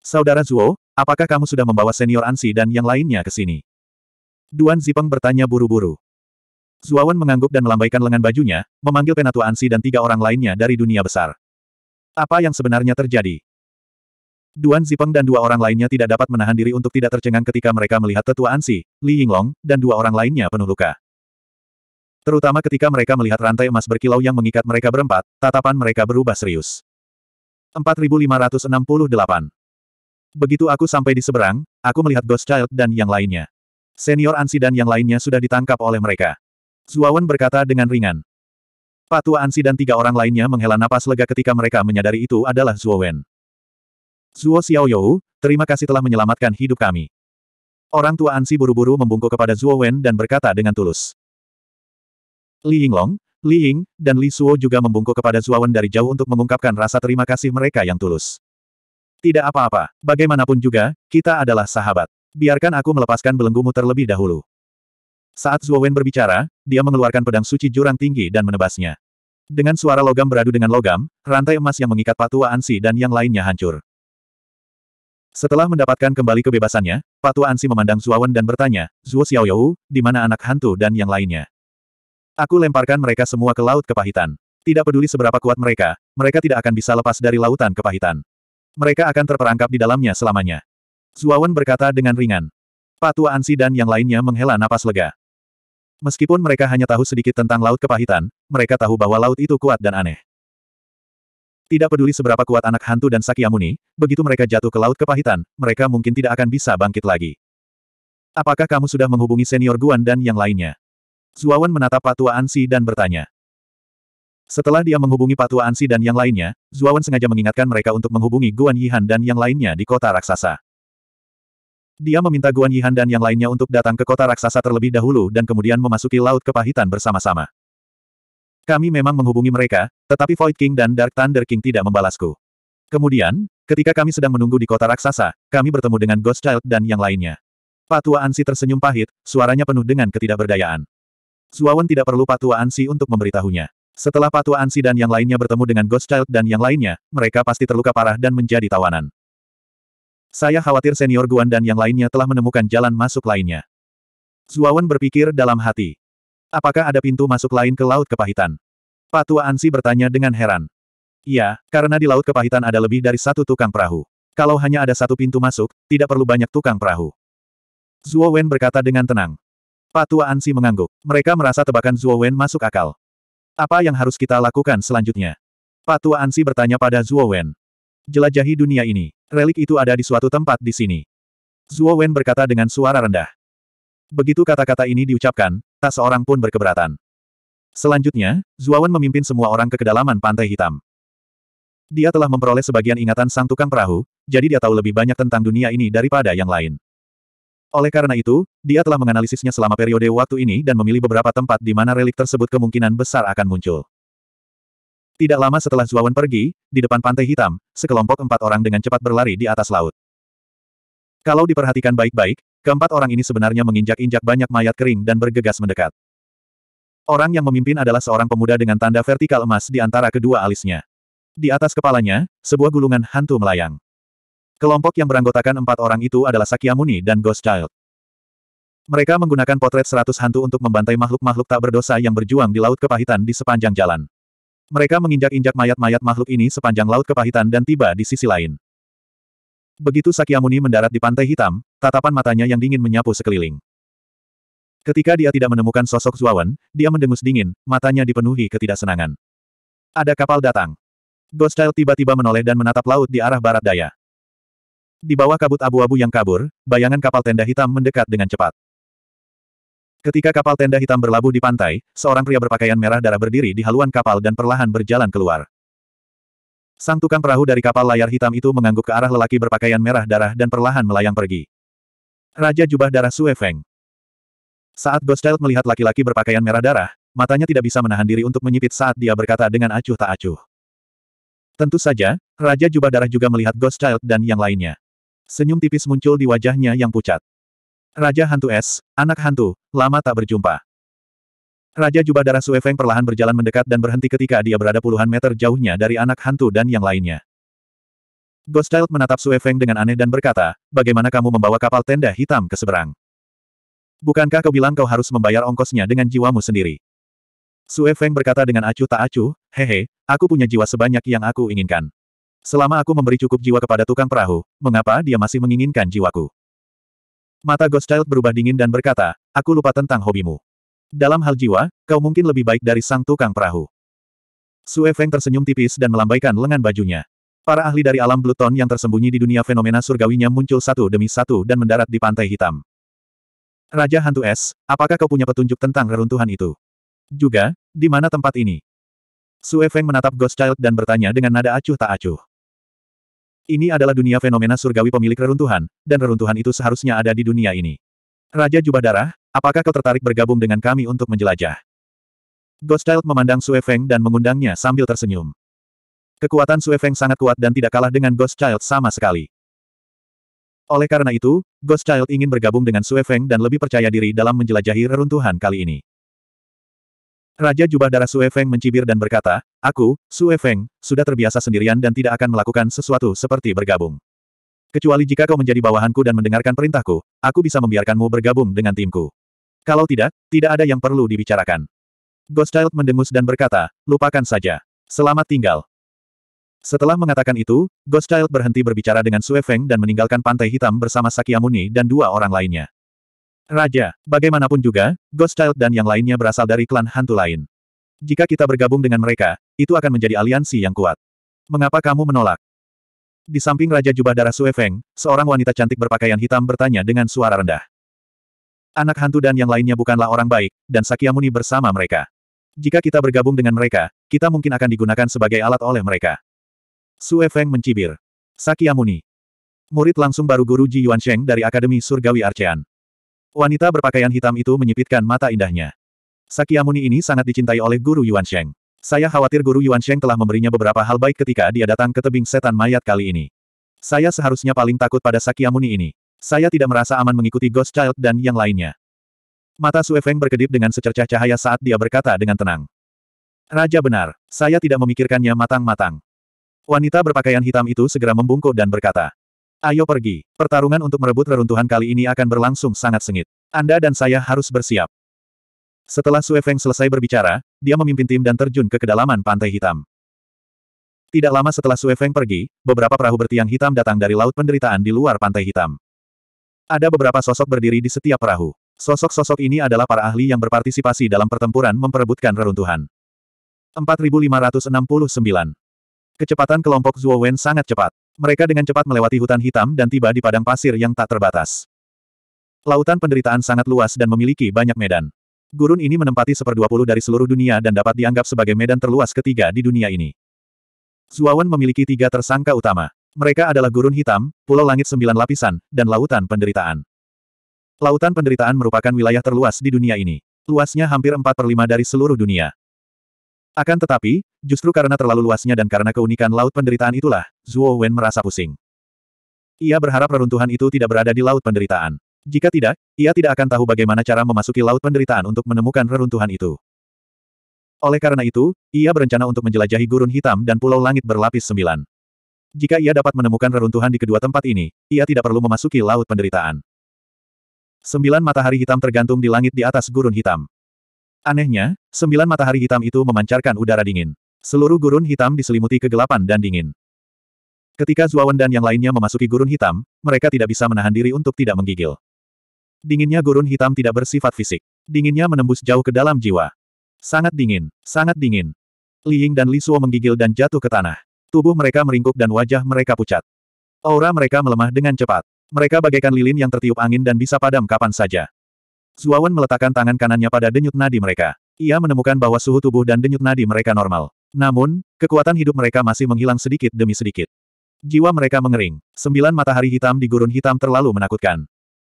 Saudara Zuo, apakah kamu sudah membawa senior Ansi dan yang lainnya ke sini? Duan Zipeng bertanya buru-buru. Zuawan mengangguk dan melambaikan lengan bajunya, memanggil penatua Ansi dan tiga orang lainnya dari dunia besar. Apa yang sebenarnya terjadi? Duan Zipeng dan dua orang lainnya tidak dapat menahan diri untuk tidak tercengang ketika mereka melihat tetua Ansi, Li Yinglong, dan dua orang lainnya penuh luka. Terutama ketika mereka melihat rantai emas berkilau yang mengikat mereka berempat, tatapan mereka berubah serius. 4568 Begitu aku sampai di seberang, aku melihat Ghost Child dan yang lainnya. Senior Ansi dan yang lainnya sudah ditangkap oleh mereka. Zuawan berkata dengan ringan. Patua Ansi dan tiga orang lainnya menghela napas lega ketika mereka menyadari itu adalah Zuowen. Zuo Xiaoyou, terima kasih telah menyelamatkan hidup kami. Orang tua Ansi buru-buru membungkuk kepada Zuowen dan berkata dengan tulus. Li Yinglong, Li Ying, dan Li Suo juga membungkuk kepada Zuowen dari jauh untuk mengungkapkan rasa terima kasih mereka yang tulus. Tidak apa-apa, bagaimanapun juga, kita adalah sahabat. Biarkan aku melepaskan belenggumu terlebih dahulu. Saat Zhuowen berbicara, dia mengeluarkan pedang suci jurang tinggi dan menebasnya. Dengan suara logam beradu dengan logam, rantai emas yang mengikat Patua Ansi dan yang lainnya hancur. Setelah mendapatkan kembali kebebasannya, Patua Ansi memandang Zhuowen dan bertanya, Zuo Xiaoyou, di mana anak hantu dan yang lainnya? Aku lemparkan mereka semua ke laut kepahitan. Tidak peduli seberapa kuat mereka, mereka tidak akan bisa lepas dari lautan kepahitan. Mereka akan terperangkap di dalamnya selamanya. Zuawan berkata dengan ringan. Patua Ansi dan yang lainnya menghela napas lega. Meskipun mereka hanya tahu sedikit tentang Laut Kepahitan, mereka tahu bahwa laut itu kuat dan aneh. Tidak peduli seberapa kuat anak hantu dan Sakyamuni, begitu mereka jatuh ke Laut Kepahitan, mereka mungkin tidak akan bisa bangkit lagi. Apakah kamu sudah menghubungi senior Guan dan yang lainnya? Zuawan menatap Patua Ansi dan bertanya. Setelah dia menghubungi Patua Ansi dan yang lainnya, Zuawan sengaja mengingatkan mereka untuk menghubungi Guan Yihan dan yang lainnya di kota raksasa. Dia meminta Guan Yihan dan yang lainnya untuk datang ke kota raksasa terlebih dahulu dan kemudian memasuki Laut Kepahitan bersama-sama. Kami memang menghubungi mereka, tetapi Void King dan Dark Thunder King tidak membalasku. Kemudian, ketika kami sedang menunggu di kota raksasa, kami bertemu dengan Ghost Child dan yang lainnya. Patua Ansi tersenyum pahit, suaranya penuh dengan ketidakberdayaan. Zuawan tidak perlu Patua Ansi untuk memberitahunya. Setelah Patua Ansi dan yang lainnya bertemu dengan Ghost Child dan yang lainnya, mereka pasti terluka parah dan menjadi tawanan. Saya khawatir senior Guan dan yang lainnya telah menemukan jalan masuk lainnya. Zuawan berpikir dalam hati. Apakah ada pintu masuk lain ke Laut Kepahitan? Patua Ansi bertanya dengan heran. Iya, karena di Laut Kepahitan ada lebih dari satu tukang perahu. Kalau hanya ada satu pintu masuk, tidak perlu banyak tukang perahu. Zuo Wen berkata dengan tenang. Patua Ansi mengangguk. Mereka merasa tebakan Zuo Wen masuk akal. Apa yang harus kita lakukan selanjutnya? Pak Tua Ansi bertanya pada Zhuo Wen. Jelajahi dunia ini. Relik itu ada di suatu tempat di sini. Zhuo Wen berkata dengan suara rendah. Begitu kata-kata ini diucapkan, tak seorang pun berkeberatan. Selanjutnya, Zhuo Wen memimpin semua orang ke kedalaman Pantai Hitam. Dia telah memperoleh sebagian ingatan sang tukang perahu, jadi dia tahu lebih banyak tentang dunia ini daripada yang lain. Oleh karena itu, dia telah menganalisisnya selama periode waktu ini dan memilih beberapa tempat di mana relik tersebut kemungkinan besar akan muncul. Tidak lama setelah Zuawan pergi, di depan pantai hitam, sekelompok empat orang dengan cepat berlari di atas laut. Kalau diperhatikan baik-baik, keempat orang ini sebenarnya menginjak-injak banyak mayat kering dan bergegas mendekat. Orang yang memimpin adalah seorang pemuda dengan tanda vertikal emas di antara kedua alisnya. Di atas kepalanya, sebuah gulungan hantu melayang. Kelompok yang beranggotakan empat orang itu adalah Sakyamuni dan Ghost Child. Mereka menggunakan potret seratus hantu untuk membantai makhluk-makhluk tak berdosa yang berjuang di Laut Kepahitan di sepanjang jalan. Mereka menginjak-injak mayat-mayat makhluk ini sepanjang Laut Kepahitan dan tiba di sisi lain. Begitu Sakyamuni mendarat di Pantai Hitam, tatapan matanya yang dingin menyapu sekeliling. Ketika dia tidak menemukan sosok Zuawan, dia mendengus dingin, matanya dipenuhi ketidaksenangan. Ada kapal datang. Ghost Child tiba-tiba menoleh dan menatap laut di arah barat daya. Di bawah kabut abu-abu yang kabur, bayangan kapal tenda hitam mendekat dengan cepat. Ketika kapal tenda hitam berlabuh di pantai, seorang pria berpakaian merah darah berdiri di haluan kapal dan perlahan berjalan keluar. Sang tukang perahu dari kapal layar hitam itu mengangguk ke arah lelaki berpakaian merah darah dan perlahan melayang pergi. Raja Jubah Darah Suefeng. Feng. Saat Ghostchild melihat laki-laki berpakaian merah darah, matanya tidak bisa menahan diri untuk menyipit saat dia berkata dengan acuh tak acuh. Tentu saja, Raja Jubah Darah juga melihat Ghostchild dan yang lainnya. Senyum tipis muncul di wajahnya yang pucat. Raja Hantu Es, anak hantu, lama tak berjumpa. Raja Jubah Darah Suefeng perlahan berjalan mendekat dan berhenti ketika dia berada puluhan meter jauhnya dari anak hantu dan yang lainnya. Ghost Child menatap Suefeng dengan aneh dan berkata, bagaimana kamu membawa kapal tenda hitam ke seberang? Bukankah kau bilang kau harus membayar ongkosnya dengan jiwamu sendiri? Suefeng berkata dengan acuh tak acuh, hehe, aku punya jiwa sebanyak yang aku inginkan. Selama aku memberi cukup jiwa kepada tukang perahu, mengapa dia masih menginginkan jiwaku? Mata Ghost Child berubah dingin dan berkata, aku lupa tentang hobimu. Dalam hal jiwa, kau mungkin lebih baik dari sang tukang perahu. Su Feng tersenyum tipis dan melambaikan lengan bajunya. Para ahli dari alam Bluton yang tersembunyi di dunia fenomena surgawinya muncul satu demi satu dan mendarat di pantai hitam. Raja Hantu Es, apakah kau punya petunjuk tentang reruntuhan itu? Juga, di mana tempat ini? Su Feng menatap Ghost Child dan bertanya dengan nada acuh tak acuh. Ini adalah dunia fenomena surgawi pemilik reruntuhan, dan reruntuhan itu seharusnya ada di dunia ini. Raja Jubah Darah, apakah kau tertarik bergabung dengan kami untuk menjelajah? Ghost Child memandang Sue Feng dan mengundangnya sambil tersenyum. Kekuatan Sue Feng sangat kuat dan tidak kalah dengan Ghost Child sama sekali. Oleh karena itu, Ghost Child ingin bergabung dengan Sue Feng dan lebih percaya diri dalam menjelajahi reruntuhan kali ini. Raja Jubah Darah Sue Feng mencibir dan berkata, Aku, Sue Feng, sudah terbiasa sendirian dan tidak akan melakukan sesuatu seperti bergabung. Kecuali jika kau menjadi bawahanku dan mendengarkan perintahku, aku bisa membiarkanmu bergabung dengan timku. Kalau tidak, tidak ada yang perlu dibicarakan. Ghost Child mendengus dan berkata, lupakan saja. Selamat tinggal. Setelah mengatakan itu, Ghost Child berhenti berbicara dengan Sue Feng dan meninggalkan Pantai Hitam bersama Sakyamuni dan dua orang lainnya. Raja, bagaimanapun juga, Ghost Child dan yang lainnya berasal dari klan hantu lain. Jika kita bergabung dengan mereka, itu akan menjadi aliansi yang kuat. Mengapa kamu menolak? Di samping Raja Jubah Darah Sue Feng, seorang wanita cantik berpakaian hitam bertanya dengan suara rendah. Anak hantu dan yang lainnya bukanlah orang baik, dan Sakyamuni bersama mereka. Jika kita bergabung dengan mereka, kita mungkin akan digunakan sebagai alat oleh mereka. Sue Feng mencibir. Sakyamuni. Murid langsung baru guru Ji Yuan Sheng dari Akademi Surgawi Arcean. Wanita berpakaian hitam itu menyipitkan mata indahnya. Sakyamuni ini sangat dicintai oleh Guru Yuan Sheng. Saya khawatir Guru Yuan Sheng telah memberinya beberapa hal baik ketika dia datang ke tebing setan mayat kali ini. Saya seharusnya paling takut pada Sakyamuni ini. Saya tidak merasa aman mengikuti Ghost Child dan yang lainnya. Mata Feng berkedip dengan secercah cahaya saat dia berkata dengan tenang. Raja benar, saya tidak memikirkannya matang-matang. Wanita berpakaian hitam itu segera membungkuk dan berkata. Ayo pergi. Pertarungan untuk merebut reruntuhan kali ini akan berlangsung sangat sengit. Anda dan saya harus bersiap. Setelah Sue Feng selesai berbicara, dia memimpin tim dan terjun ke kedalaman Pantai Hitam. Tidak lama setelah Sue Feng pergi, beberapa perahu bertiang hitam datang dari Laut Penderitaan di luar Pantai Hitam. Ada beberapa sosok berdiri di setiap perahu. Sosok-sosok ini adalah para ahli yang berpartisipasi dalam pertempuran memperebutkan reruntuhan. 4569. Kecepatan kelompok Zhuo Wen sangat cepat. Mereka dengan cepat melewati hutan hitam dan tiba di padang pasir yang tak terbatas. Lautan penderitaan sangat luas dan memiliki banyak medan. Gurun ini menempati seperdua puluh dari seluruh dunia dan dapat dianggap sebagai medan terluas ketiga di dunia ini. Zuawan memiliki tiga tersangka utama. Mereka adalah gurun hitam, pulau langit sembilan lapisan, dan lautan penderitaan. Lautan penderitaan merupakan wilayah terluas di dunia ini. Luasnya hampir 4 per 5 dari seluruh dunia. Akan tetapi, justru karena terlalu luasnya dan karena keunikan laut penderitaan itulah, Zuo Wen merasa pusing. Ia berharap reruntuhan itu tidak berada di laut penderitaan. Jika tidak, ia tidak akan tahu bagaimana cara memasuki laut penderitaan untuk menemukan reruntuhan itu. Oleh karena itu, ia berencana untuk menjelajahi gurun hitam dan pulau langit berlapis sembilan. Jika ia dapat menemukan reruntuhan di kedua tempat ini, ia tidak perlu memasuki laut penderitaan. Sembilan matahari hitam tergantung di langit di atas gurun hitam. Anehnya, sembilan matahari hitam itu memancarkan udara dingin. Seluruh gurun hitam diselimuti kegelapan dan dingin. Ketika Zuawan dan yang lainnya memasuki gurun hitam, mereka tidak bisa menahan diri untuk tidak menggigil. Dinginnya gurun hitam tidak bersifat fisik. Dinginnya menembus jauh ke dalam jiwa. Sangat dingin, sangat dingin. Li Ying dan Li Suo menggigil dan jatuh ke tanah. Tubuh mereka meringkuk dan wajah mereka pucat. Aura mereka melemah dengan cepat. Mereka bagaikan lilin yang tertiup angin dan bisa padam kapan saja. Zuawan meletakkan tangan kanannya pada denyut nadi mereka. Ia menemukan bahwa suhu tubuh dan denyut nadi mereka normal. Namun, kekuatan hidup mereka masih menghilang sedikit demi sedikit. Jiwa mereka mengering. Sembilan matahari hitam di gurun hitam terlalu menakutkan.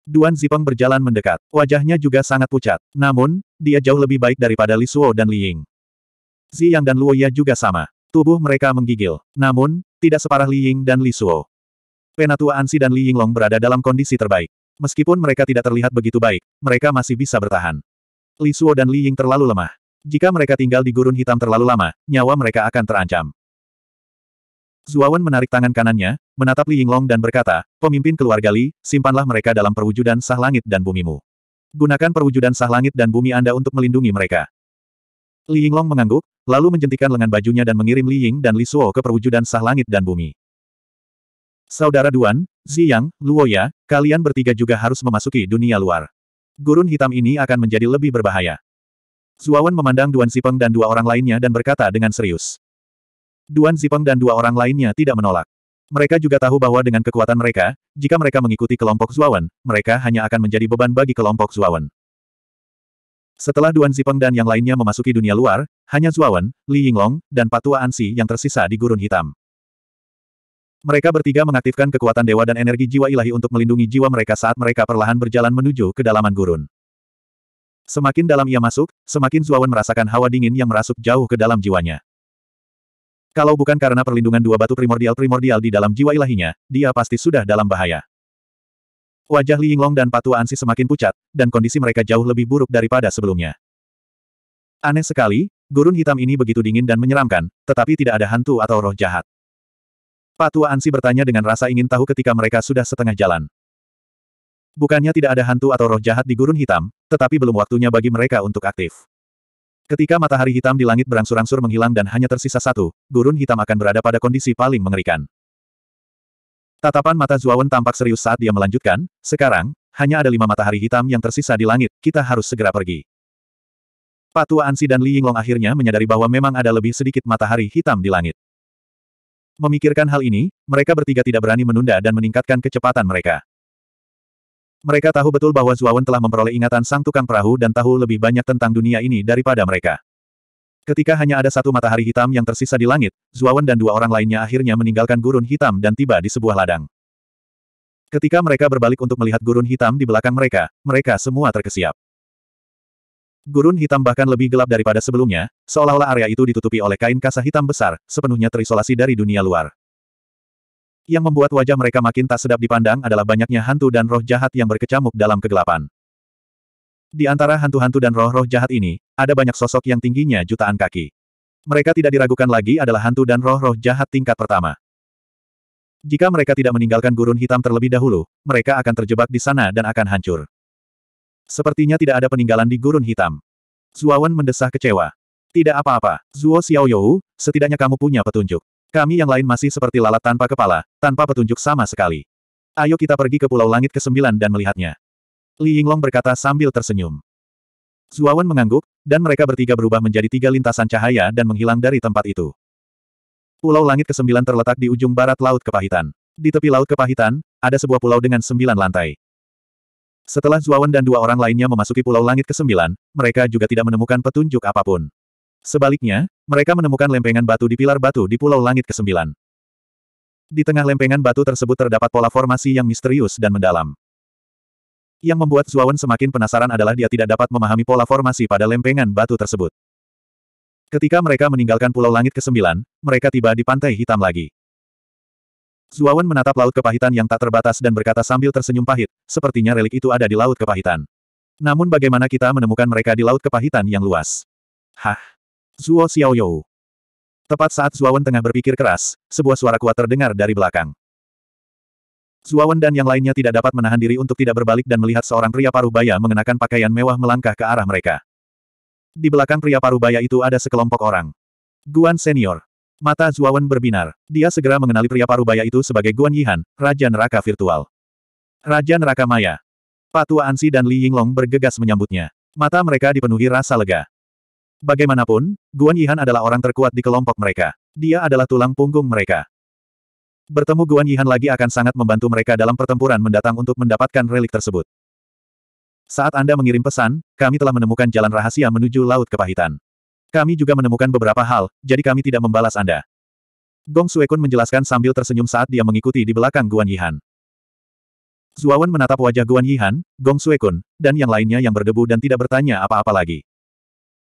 Duan Zipeng berjalan mendekat. Wajahnya juga sangat pucat. Namun, dia jauh lebih baik daripada Li Suo dan Li Ying. Zi Yang dan Luo Ya juga sama. Tubuh mereka menggigil. Namun, tidak separah Li Ying dan Li Suo. Penatua Ansi dan Li Yinglong berada dalam kondisi terbaik. Meskipun mereka tidak terlihat begitu baik, mereka masih bisa bertahan. Li Suo dan Li Ying terlalu lemah. Jika mereka tinggal di gurun hitam terlalu lama, nyawa mereka akan terancam. Zuawan menarik tangan kanannya, menatap Li Yinglong dan berkata, pemimpin keluarga Li, simpanlah mereka dalam perwujudan sah langit dan bumimu. Gunakan perwujudan sah langit dan bumi Anda untuk melindungi mereka. Li Yinglong mengangguk, lalu menjentikan lengan bajunya dan mengirim Li Ying dan Li Suo ke perwujudan sah langit dan bumi. Saudara Duan, Ziyang, Luoya, kalian bertiga juga harus memasuki dunia luar. Gurun hitam ini akan menjadi lebih berbahaya. Zuawan memandang Duan Zipeng dan dua orang lainnya dan berkata dengan serius. Duan Zipeng dan dua orang lainnya tidak menolak. Mereka juga tahu bahwa dengan kekuatan mereka, jika mereka mengikuti kelompok Zuawan, mereka hanya akan menjadi beban bagi kelompok Zuawan. Setelah Duan Zipeng dan yang lainnya memasuki dunia luar, hanya Zuawan, Li Yinglong, dan Patua Ansi yang tersisa di gurun hitam. Mereka bertiga mengaktifkan kekuatan dewa dan energi jiwa ilahi untuk melindungi jiwa mereka saat mereka perlahan berjalan menuju kedalaman gurun. Semakin dalam ia masuk, semakin Zuawan merasakan hawa dingin yang merasuk jauh ke dalam jiwanya. Kalau bukan karena perlindungan dua batu primordial-primordial di dalam jiwa ilahinya, dia pasti sudah dalam bahaya. Wajah Li Yinglong dan Patu Ansi semakin pucat, dan kondisi mereka jauh lebih buruk daripada sebelumnya. Aneh sekali, gurun hitam ini begitu dingin dan menyeramkan, tetapi tidak ada hantu atau roh jahat. Pak Tua Ansi bertanya dengan rasa ingin tahu ketika mereka sudah setengah jalan. Bukannya tidak ada hantu atau roh jahat di gurun hitam, tetapi belum waktunya bagi mereka untuk aktif. Ketika matahari hitam di langit berangsur-angsur menghilang dan hanya tersisa satu, gurun hitam akan berada pada kondisi paling mengerikan. Tatapan mata Zuawan tampak serius saat dia melanjutkan, sekarang, hanya ada lima matahari hitam yang tersisa di langit, kita harus segera pergi. Patua Ansi dan Li Yinglong akhirnya menyadari bahwa memang ada lebih sedikit matahari hitam di langit. Memikirkan hal ini, mereka bertiga tidak berani menunda dan meningkatkan kecepatan mereka. Mereka tahu betul bahwa Zuawan telah memperoleh ingatan sang tukang perahu dan tahu lebih banyak tentang dunia ini daripada mereka. Ketika hanya ada satu matahari hitam yang tersisa di langit, Zuawan dan dua orang lainnya akhirnya meninggalkan gurun hitam dan tiba di sebuah ladang. Ketika mereka berbalik untuk melihat gurun hitam di belakang mereka, mereka semua terkesiap. Gurun hitam bahkan lebih gelap daripada sebelumnya, seolah-olah area itu ditutupi oleh kain kasa hitam besar, sepenuhnya terisolasi dari dunia luar. Yang membuat wajah mereka makin tak sedap dipandang adalah banyaknya hantu dan roh jahat yang berkecamuk dalam kegelapan. Di antara hantu-hantu dan roh-roh jahat ini, ada banyak sosok yang tingginya jutaan kaki. Mereka tidak diragukan lagi adalah hantu dan roh-roh jahat tingkat pertama. Jika mereka tidak meninggalkan gurun hitam terlebih dahulu, mereka akan terjebak di sana dan akan hancur. Sepertinya tidak ada peninggalan di gurun hitam. Zuawan mendesah kecewa. Tidak apa-apa, Zuo Xiaoyou, setidaknya kamu punya petunjuk. Kami yang lain masih seperti lalat tanpa kepala, tanpa petunjuk sama sekali. Ayo kita pergi ke Pulau Langit ke-9 dan melihatnya. Li Yinglong berkata sambil tersenyum. Zuawan mengangguk, dan mereka bertiga berubah menjadi tiga lintasan cahaya dan menghilang dari tempat itu. Pulau Langit ke-9 terletak di ujung barat Laut Kepahitan. Di tepi Laut Kepahitan, ada sebuah pulau dengan sembilan lantai. Setelah Zuawan dan dua orang lainnya memasuki Pulau Langit ke-9, mereka juga tidak menemukan petunjuk apapun. Sebaliknya, mereka menemukan lempengan batu di pilar batu di Pulau Langit ke-9. Di tengah lempengan batu tersebut terdapat pola formasi yang misterius dan mendalam. Yang membuat Zuawan semakin penasaran adalah dia tidak dapat memahami pola formasi pada lempengan batu tersebut. Ketika mereka meninggalkan Pulau Langit ke-9, mereka tiba di Pantai Hitam lagi. Zuawan menatap laut kepahitan yang tak terbatas dan berkata sambil tersenyum pahit, sepertinya relik itu ada di laut kepahitan. Namun bagaimana kita menemukan mereka di laut kepahitan yang luas? Hah? Zuo Xiaoyou. Tepat saat Zuawan tengah berpikir keras, sebuah suara kuat terdengar dari belakang. Zuawan dan yang lainnya tidak dapat menahan diri untuk tidak berbalik dan melihat seorang pria paruh baya mengenakan pakaian mewah melangkah ke arah mereka. Di belakang pria paruh baya itu ada sekelompok orang. Guan Senior. Mata Zuawan berbinar. Dia segera mengenali pria parubaya itu sebagai Guan Yihan, Raja Neraka Virtual. Raja Neraka Maya. Patua Ansi dan Li Yinglong bergegas menyambutnya. Mata mereka dipenuhi rasa lega. Bagaimanapun, Guan Yihan adalah orang terkuat di kelompok mereka. Dia adalah tulang punggung mereka. Bertemu Guan Yihan lagi akan sangat membantu mereka dalam pertempuran mendatang untuk mendapatkan relik tersebut. Saat Anda mengirim pesan, kami telah menemukan jalan rahasia menuju Laut Kepahitan. Kami juga menemukan beberapa hal, jadi kami tidak membalas Anda. Gong Suekun menjelaskan sambil tersenyum saat dia mengikuti di belakang Guan Yihan. Zuawan menatap wajah Guan Yihan, Gong Suekun, dan yang lainnya yang berdebu dan tidak bertanya apa-apa lagi.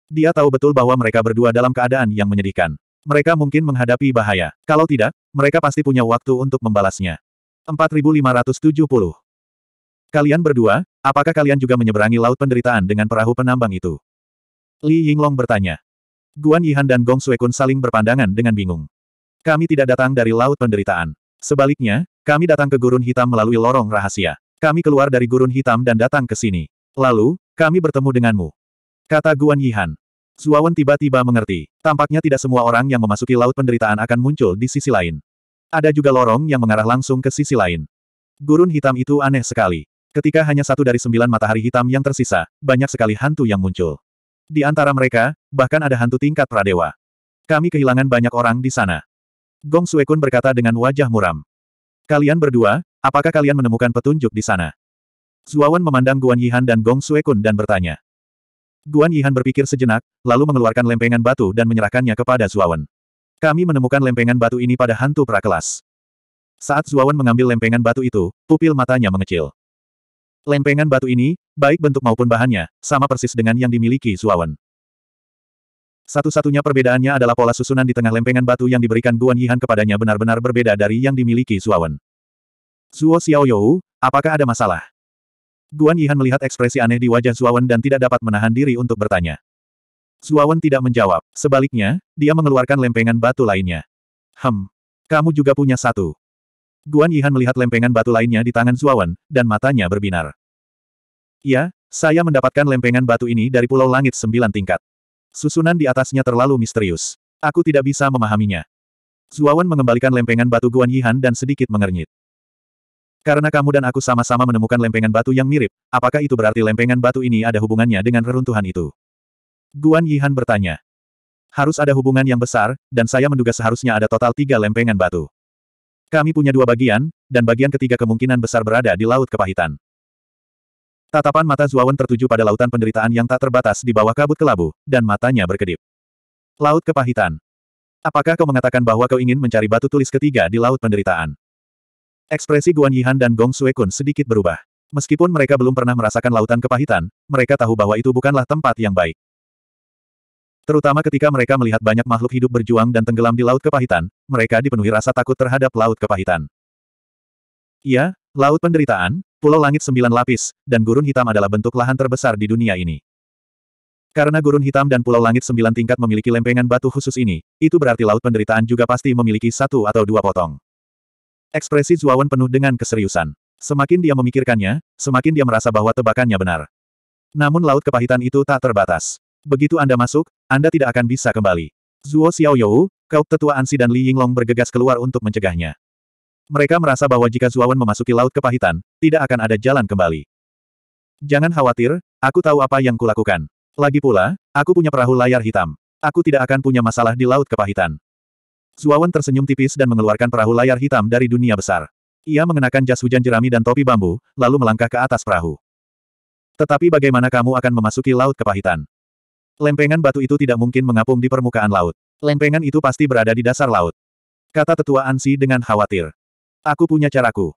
Dia tahu betul bahwa mereka berdua dalam keadaan yang menyedihkan. Mereka mungkin menghadapi bahaya. Kalau tidak, mereka pasti punya waktu untuk membalasnya. 4570. Kalian berdua, apakah kalian juga menyeberangi laut penderitaan dengan perahu penambang itu? Li Yinglong bertanya. Guan Yihan dan Gong Suekun saling berpandangan dengan bingung. Kami tidak datang dari Laut Penderitaan. Sebaliknya, kami datang ke Gurun Hitam melalui lorong rahasia. Kami keluar dari Gurun Hitam dan datang ke sini. Lalu, kami bertemu denganmu. Kata Guan Yihan. Zuawan tiba-tiba mengerti. Tampaknya tidak semua orang yang memasuki Laut Penderitaan akan muncul di sisi lain. Ada juga lorong yang mengarah langsung ke sisi lain. Gurun Hitam itu aneh sekali. Ketika hanya satu dari sembilan matahari hitam yang tersisa, banyak sekali hantu yang muncul. Di antara mereka, bahkan ada hantu tingkat pradewa. Kami kehilangan banyak orang di sana. Gong Suekun berkata dengan wajah muram. Kalian berdua, apakah kalian menemukan petunjuk di sana? Zuawan memandang Guan Yihan dan Gong Suekun dan bertanya. Guan Yihan berpikir sejenak, lalu mengeluarkan lempengan batu dan menyerahkannya kepada Zuawan. Kami menemukan lempengan batu ini pada hantu prakelas. Saat Zuawan mengambil lempengan batu itu, pupil matanya mengecil. Lempengan batu ini, baik bentuk maupun bahannya, sama persis dengan yang dimiliki Zuawan. Satu-satunya perbedaannya adalah pola susunan di tengah lempengan batu yang diberikan Guan Yihan kepadanya benar-benar berbeda dari yang dimiliki Zuawan. Zuo Xiaoyou, apakah ada masalah? Guan Yihan melihat ekspresi aneh di wajah Zuawan dan tidak dapat menahan diri untuk bertanya. Zuawan tidak menjawab, sebaliknya, dia mengeluarkan lempengan batu lainnya. Hem, kamu juga punya satu. Guan Yihan melihat lempengan batu lainnya di tangan Zuawan, dan matanya berbinar. Ya, saya mendapatkan lempengan batu ini dari Pulau Langit Sembilan Tingkat. Susunan di atasnya terlalu misterius. Aku tidak bisa memahaminya. Zuawan mengembalikan lempengan batu Guan Yihan dan sedikit mengernyit. Karena kamu dan aku sama-sama menemukan lempengan batu yang mirip, apakah itu berarti lempengan batu ini ada hubungannya dengan reruntuhan itu? Guan Yihan bertanya. Harus ada hubungan yang besar, dan saya menduga seharusnya ada total tiga lempengan batu. Kami punya dua bagian, dan bagian ketiga kemungkinan besar berada di Laut Kepahitan. Tatapan mata Zuawan tertuju pada lautan penderitaan yang tak terbatas di bawah kabut kelabu, dan matanya berkedip. Laut Kepahitan. Apakah kau mengatakan bahwa kau ingin mencari batu tulis ketiga di Laut Penderitaan? Ekspresi Guan Yihan dan Gong Kun sedikit berubah. Meskipun mereka belum pernah merasakan lautan kepahitan, mereka tahu bahwa itu bukanlah tempat yang baik. Terutama ketika mereka melihat banyak makhluk hidup berjuang dan tenggelam di Laut Kepahitan, mereka dipenuhi rasa takut terhadap Laut Kepahitan. Ya, Laut Penderitaan, Pulau Langit Sembilan Lapis, dan Gurun Hitam adalah bentuk lahan terbesar di dunia ini. Karena Gurun Hitam dan Pulau Langit Sembilan Tingkat memiliki lempengan batu khusus ini, itu berarti Laut Penderitaan juga pasti memiliki satu atau dua potong. Ekspresi Zuawan penuh dengan keseriusan. Semakin dia memikirkannya, semakin dia merasa bahwa tebakannya benar. Namun Laut Kepahitan itu tak terbatas. Begitu Anda masuk, Anda tidak akan bisa kembali. Zuo Xiaoyou, Kau Tetua Ansi dan Li Yinglong bergegas keluar untuk mencegahnya. Mereka merasa bahwa jika Zuawan memasuki Laut Kepahitan, tidak akan ada jalan kembali. Jangan khawatir, aku tahu apa yang kulakukan. Lagi pula, aku punya perahu layar hitam. Aku tidak akan punya masalah di Laut Kepahitan. Zuawan tersenyum tipis dan mengeluarkan perahu layar hitam dari dunia besar. Ia mengenakan jas hujan jerami dan topi bambu, lalu melangkah ke atas perahu. Tetapi bagaimana kamu akan memasuki Laut Kepahitan? Lempengan batu itu tidak mungkin mengapung di permukaan laut. Lempengan itu pasti berada di dasar laut. Kata tetua Ansi dengan khawatir. Aku punya caraku.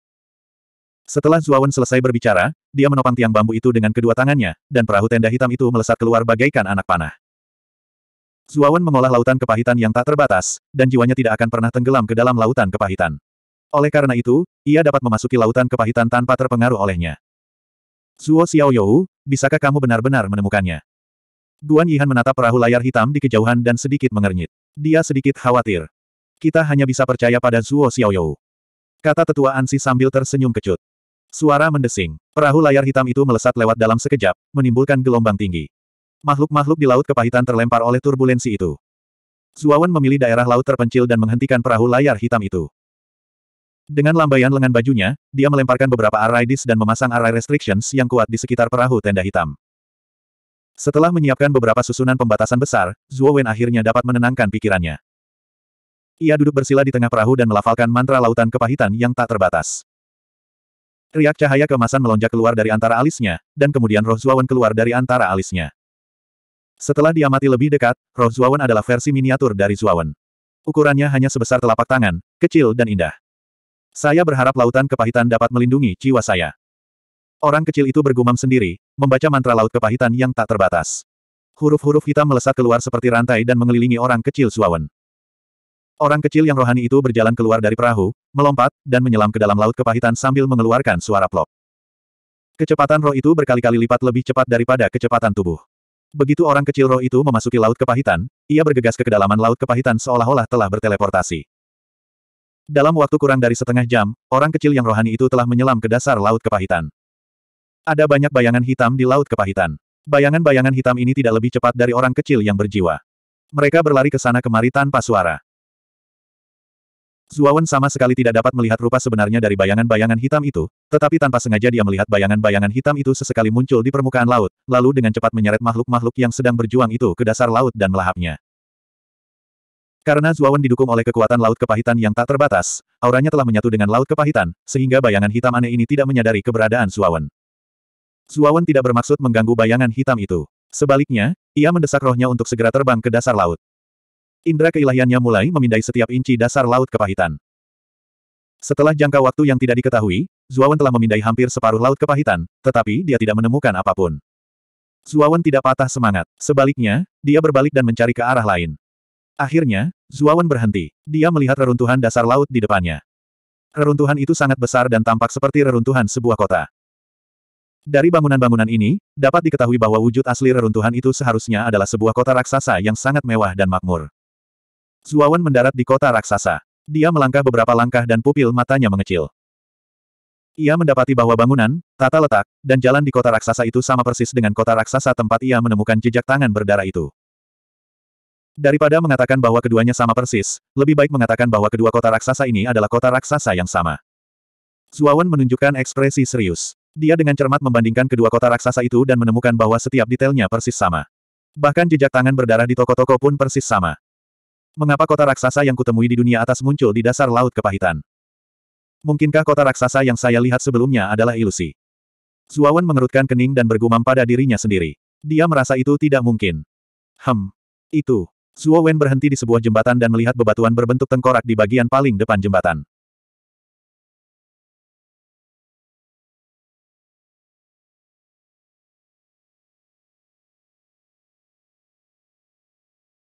Setelah Zuawan selesai berbicara, dia menopang tiang bambu itu dengan kedua tangannya, dan perahu tenda hitam itu melesat keluar bagaikan anak panah. Zuawan mengolah lautan kepahitan yang tak terbatas, dan jiwanya tidak akan pernah tenggelam ke dalam lautan kepahitan. Oleh karena itu, ia dapat memasuki lautan kepahitan tanpa terpengaruh olehnya. Zuo Xiaoyou, bisakah kamu benar-benar menemukannya? Duan Yihan menatap perahu layar hitam di kejauhan dan sedikit mengernyit. Dia sedikit khawatir. Kita hanya bisa percaya pada Zuo Xiaoyou. Kata tetua Ansi sambil tersenyum kecut. Suara mendesing. Perahu layar hitam itu melesat lewat dalam sekejap, menimbulkan gelombang tinggi. Makhluk-makhluk di laut kepahitan terlempar oleh turbulensi itu. Zuawan memilih daerah laut terpencil dan menghentikan perahu layar hitam itu. Dengan lambaian lengan bajunya, dia melemparkan beberapa array dis dan memasang array restrictions yang kuat di sekitar perahu tenda hitam. Setelah menyiapkan beberapa susunan pembatasan besar, Zuo Wen akhirnya dapat menenangkan pikirannya. Ia duduk bersila di tengah perahu dan melafalkan mantra lautan kepahitan yang tak terbatas. Riak cahaya kemasan melonjak keluar dari antara alisnya, dan kemudian roh Zuawan keluar dari antara alisnya. Setelah diamati lebih dekat, roh Zuawan adalah versi miniatur dari Zuawan. Ukurannya hanya sebesar telapak tangan, kecil dan indah. Saya berharap lautan kepahitan dapat melindungi jiwa saya. Orang kecil itu bergumam sendiri, membaca mantra laut kepahitan yang tak terbatas. Huruf-huruf hitam melesat keluar seperti rantai dan mengelilingi orang kecil Suawan. Orang kecil yang rohani itu berjalan keluar dari perahu, melompat, dan menyelam ke dalam laut kepahitan sambil mengeluarkan suara plop. Kecepatan roh itu berkali-kali lipat lebih cepat daripada kecepatan tubuh. Begitu orang kecil roh itu memasuki laut kepahitan, ia bergegas ke kedalaman laut kepahitan seolah-olah telah berteleportasi. Dalam waktu kurang dari setengah jam, orang kecil yang rohani itu telah menyelam ke dasar laut kepahitan. Ada banyak bayangan hitam di Laut Kepahitan. Bayangan-bayangan hitam ini tidak lebih cepat dari orang kecil yang berjiwa. Mereka berlari ke sana kemari tanpa suara. Zuawan sama sekali tidak dapat melihat rupa sebenarnya dari bayangan-bayangan hitam itu, tetapi tanpa sengaja dia melihat bayangan-bayangan hitam itu sesekali muncul di permukaan laut, lalu dengan cepat menyeret makhluk-makhluk yang sedang berjuang itu ke dasar laut dan melahapnya. Karena Zuawan didukung oleh kekuatan Laut Kepahitan yang tak terbatas, auranya telah menyatu dengan Laut Kepahitan, sehingga bayangan hitam aneh ini tidak menyadari keberadaan Zuawan. Zuawan tidak bermaksud mengganggu bayangan hitam itu. Sebaliknya, ia mendesak rohnya untuk segera terbang ke dasar laut. Indra keilahiannya mulai memindai setiap inci dasar laut kepahitan. Setelah jangka waktu yang tidak diketahui, Zuawan telah memindai hampir separuh laut kepahitan, tetapi dia tidak menemukan apapun. Zuawan tidak patah semangat. Sebaliknya, dia berbalik dan mencari ke arah lain. Akhirnya, Zuawan berhenti. Dia melihat reruntuhan dasar laut di depannya. Reruntuhan itu sangat besar dan tampak seperti reruntuhan sebuah kota. Dari bangunan-bangunan ini, dapat diketahui bahwa wujud asli reruntuhan itu seharusnya adalah sebuah kota raksasa yang sangat mewah dan makmur. Zuawan mendarat di kota raksasa. Dia melangkah beberapa langkah dan pupil matanya mengecil. Ia mendapati bahwa bangunan, tata letak, dan jalan di kota raksasa itu sama persis dengan kota raksasa tempat ia menemukan jejak tangan berdarah itu. Daripada mengatakan bahwa keduanya sama persis, lebih baik mengatakan bahwa kedua kota raksasa ini adalah kota raksasa yang sama. Zuawan menunjukkan ekspresi serius. Dia dengan cermat membandingkan kedua kota raksasa itu dan menemukan bahwa setiap detailnya persis sama. Bahkan jejak tangan berdarah di toko-toko pun persis sama. Mengapa kota raksasa yang kutemui di dunia atas muncul di dasar laut kepahitan? Mungkinkah kota raksasa yang saya lihat sebelumnya adalah ilusi? Zuawan mengerutkan kening dan bergumam pada dirinya sendiri. Dia merasa itu tidak mungkin. Hem. Itu. Zuowen berhenti di sebuah jembatan dan melihat bebatuan berbentuk tengkorak di bagian paling depan jembatan.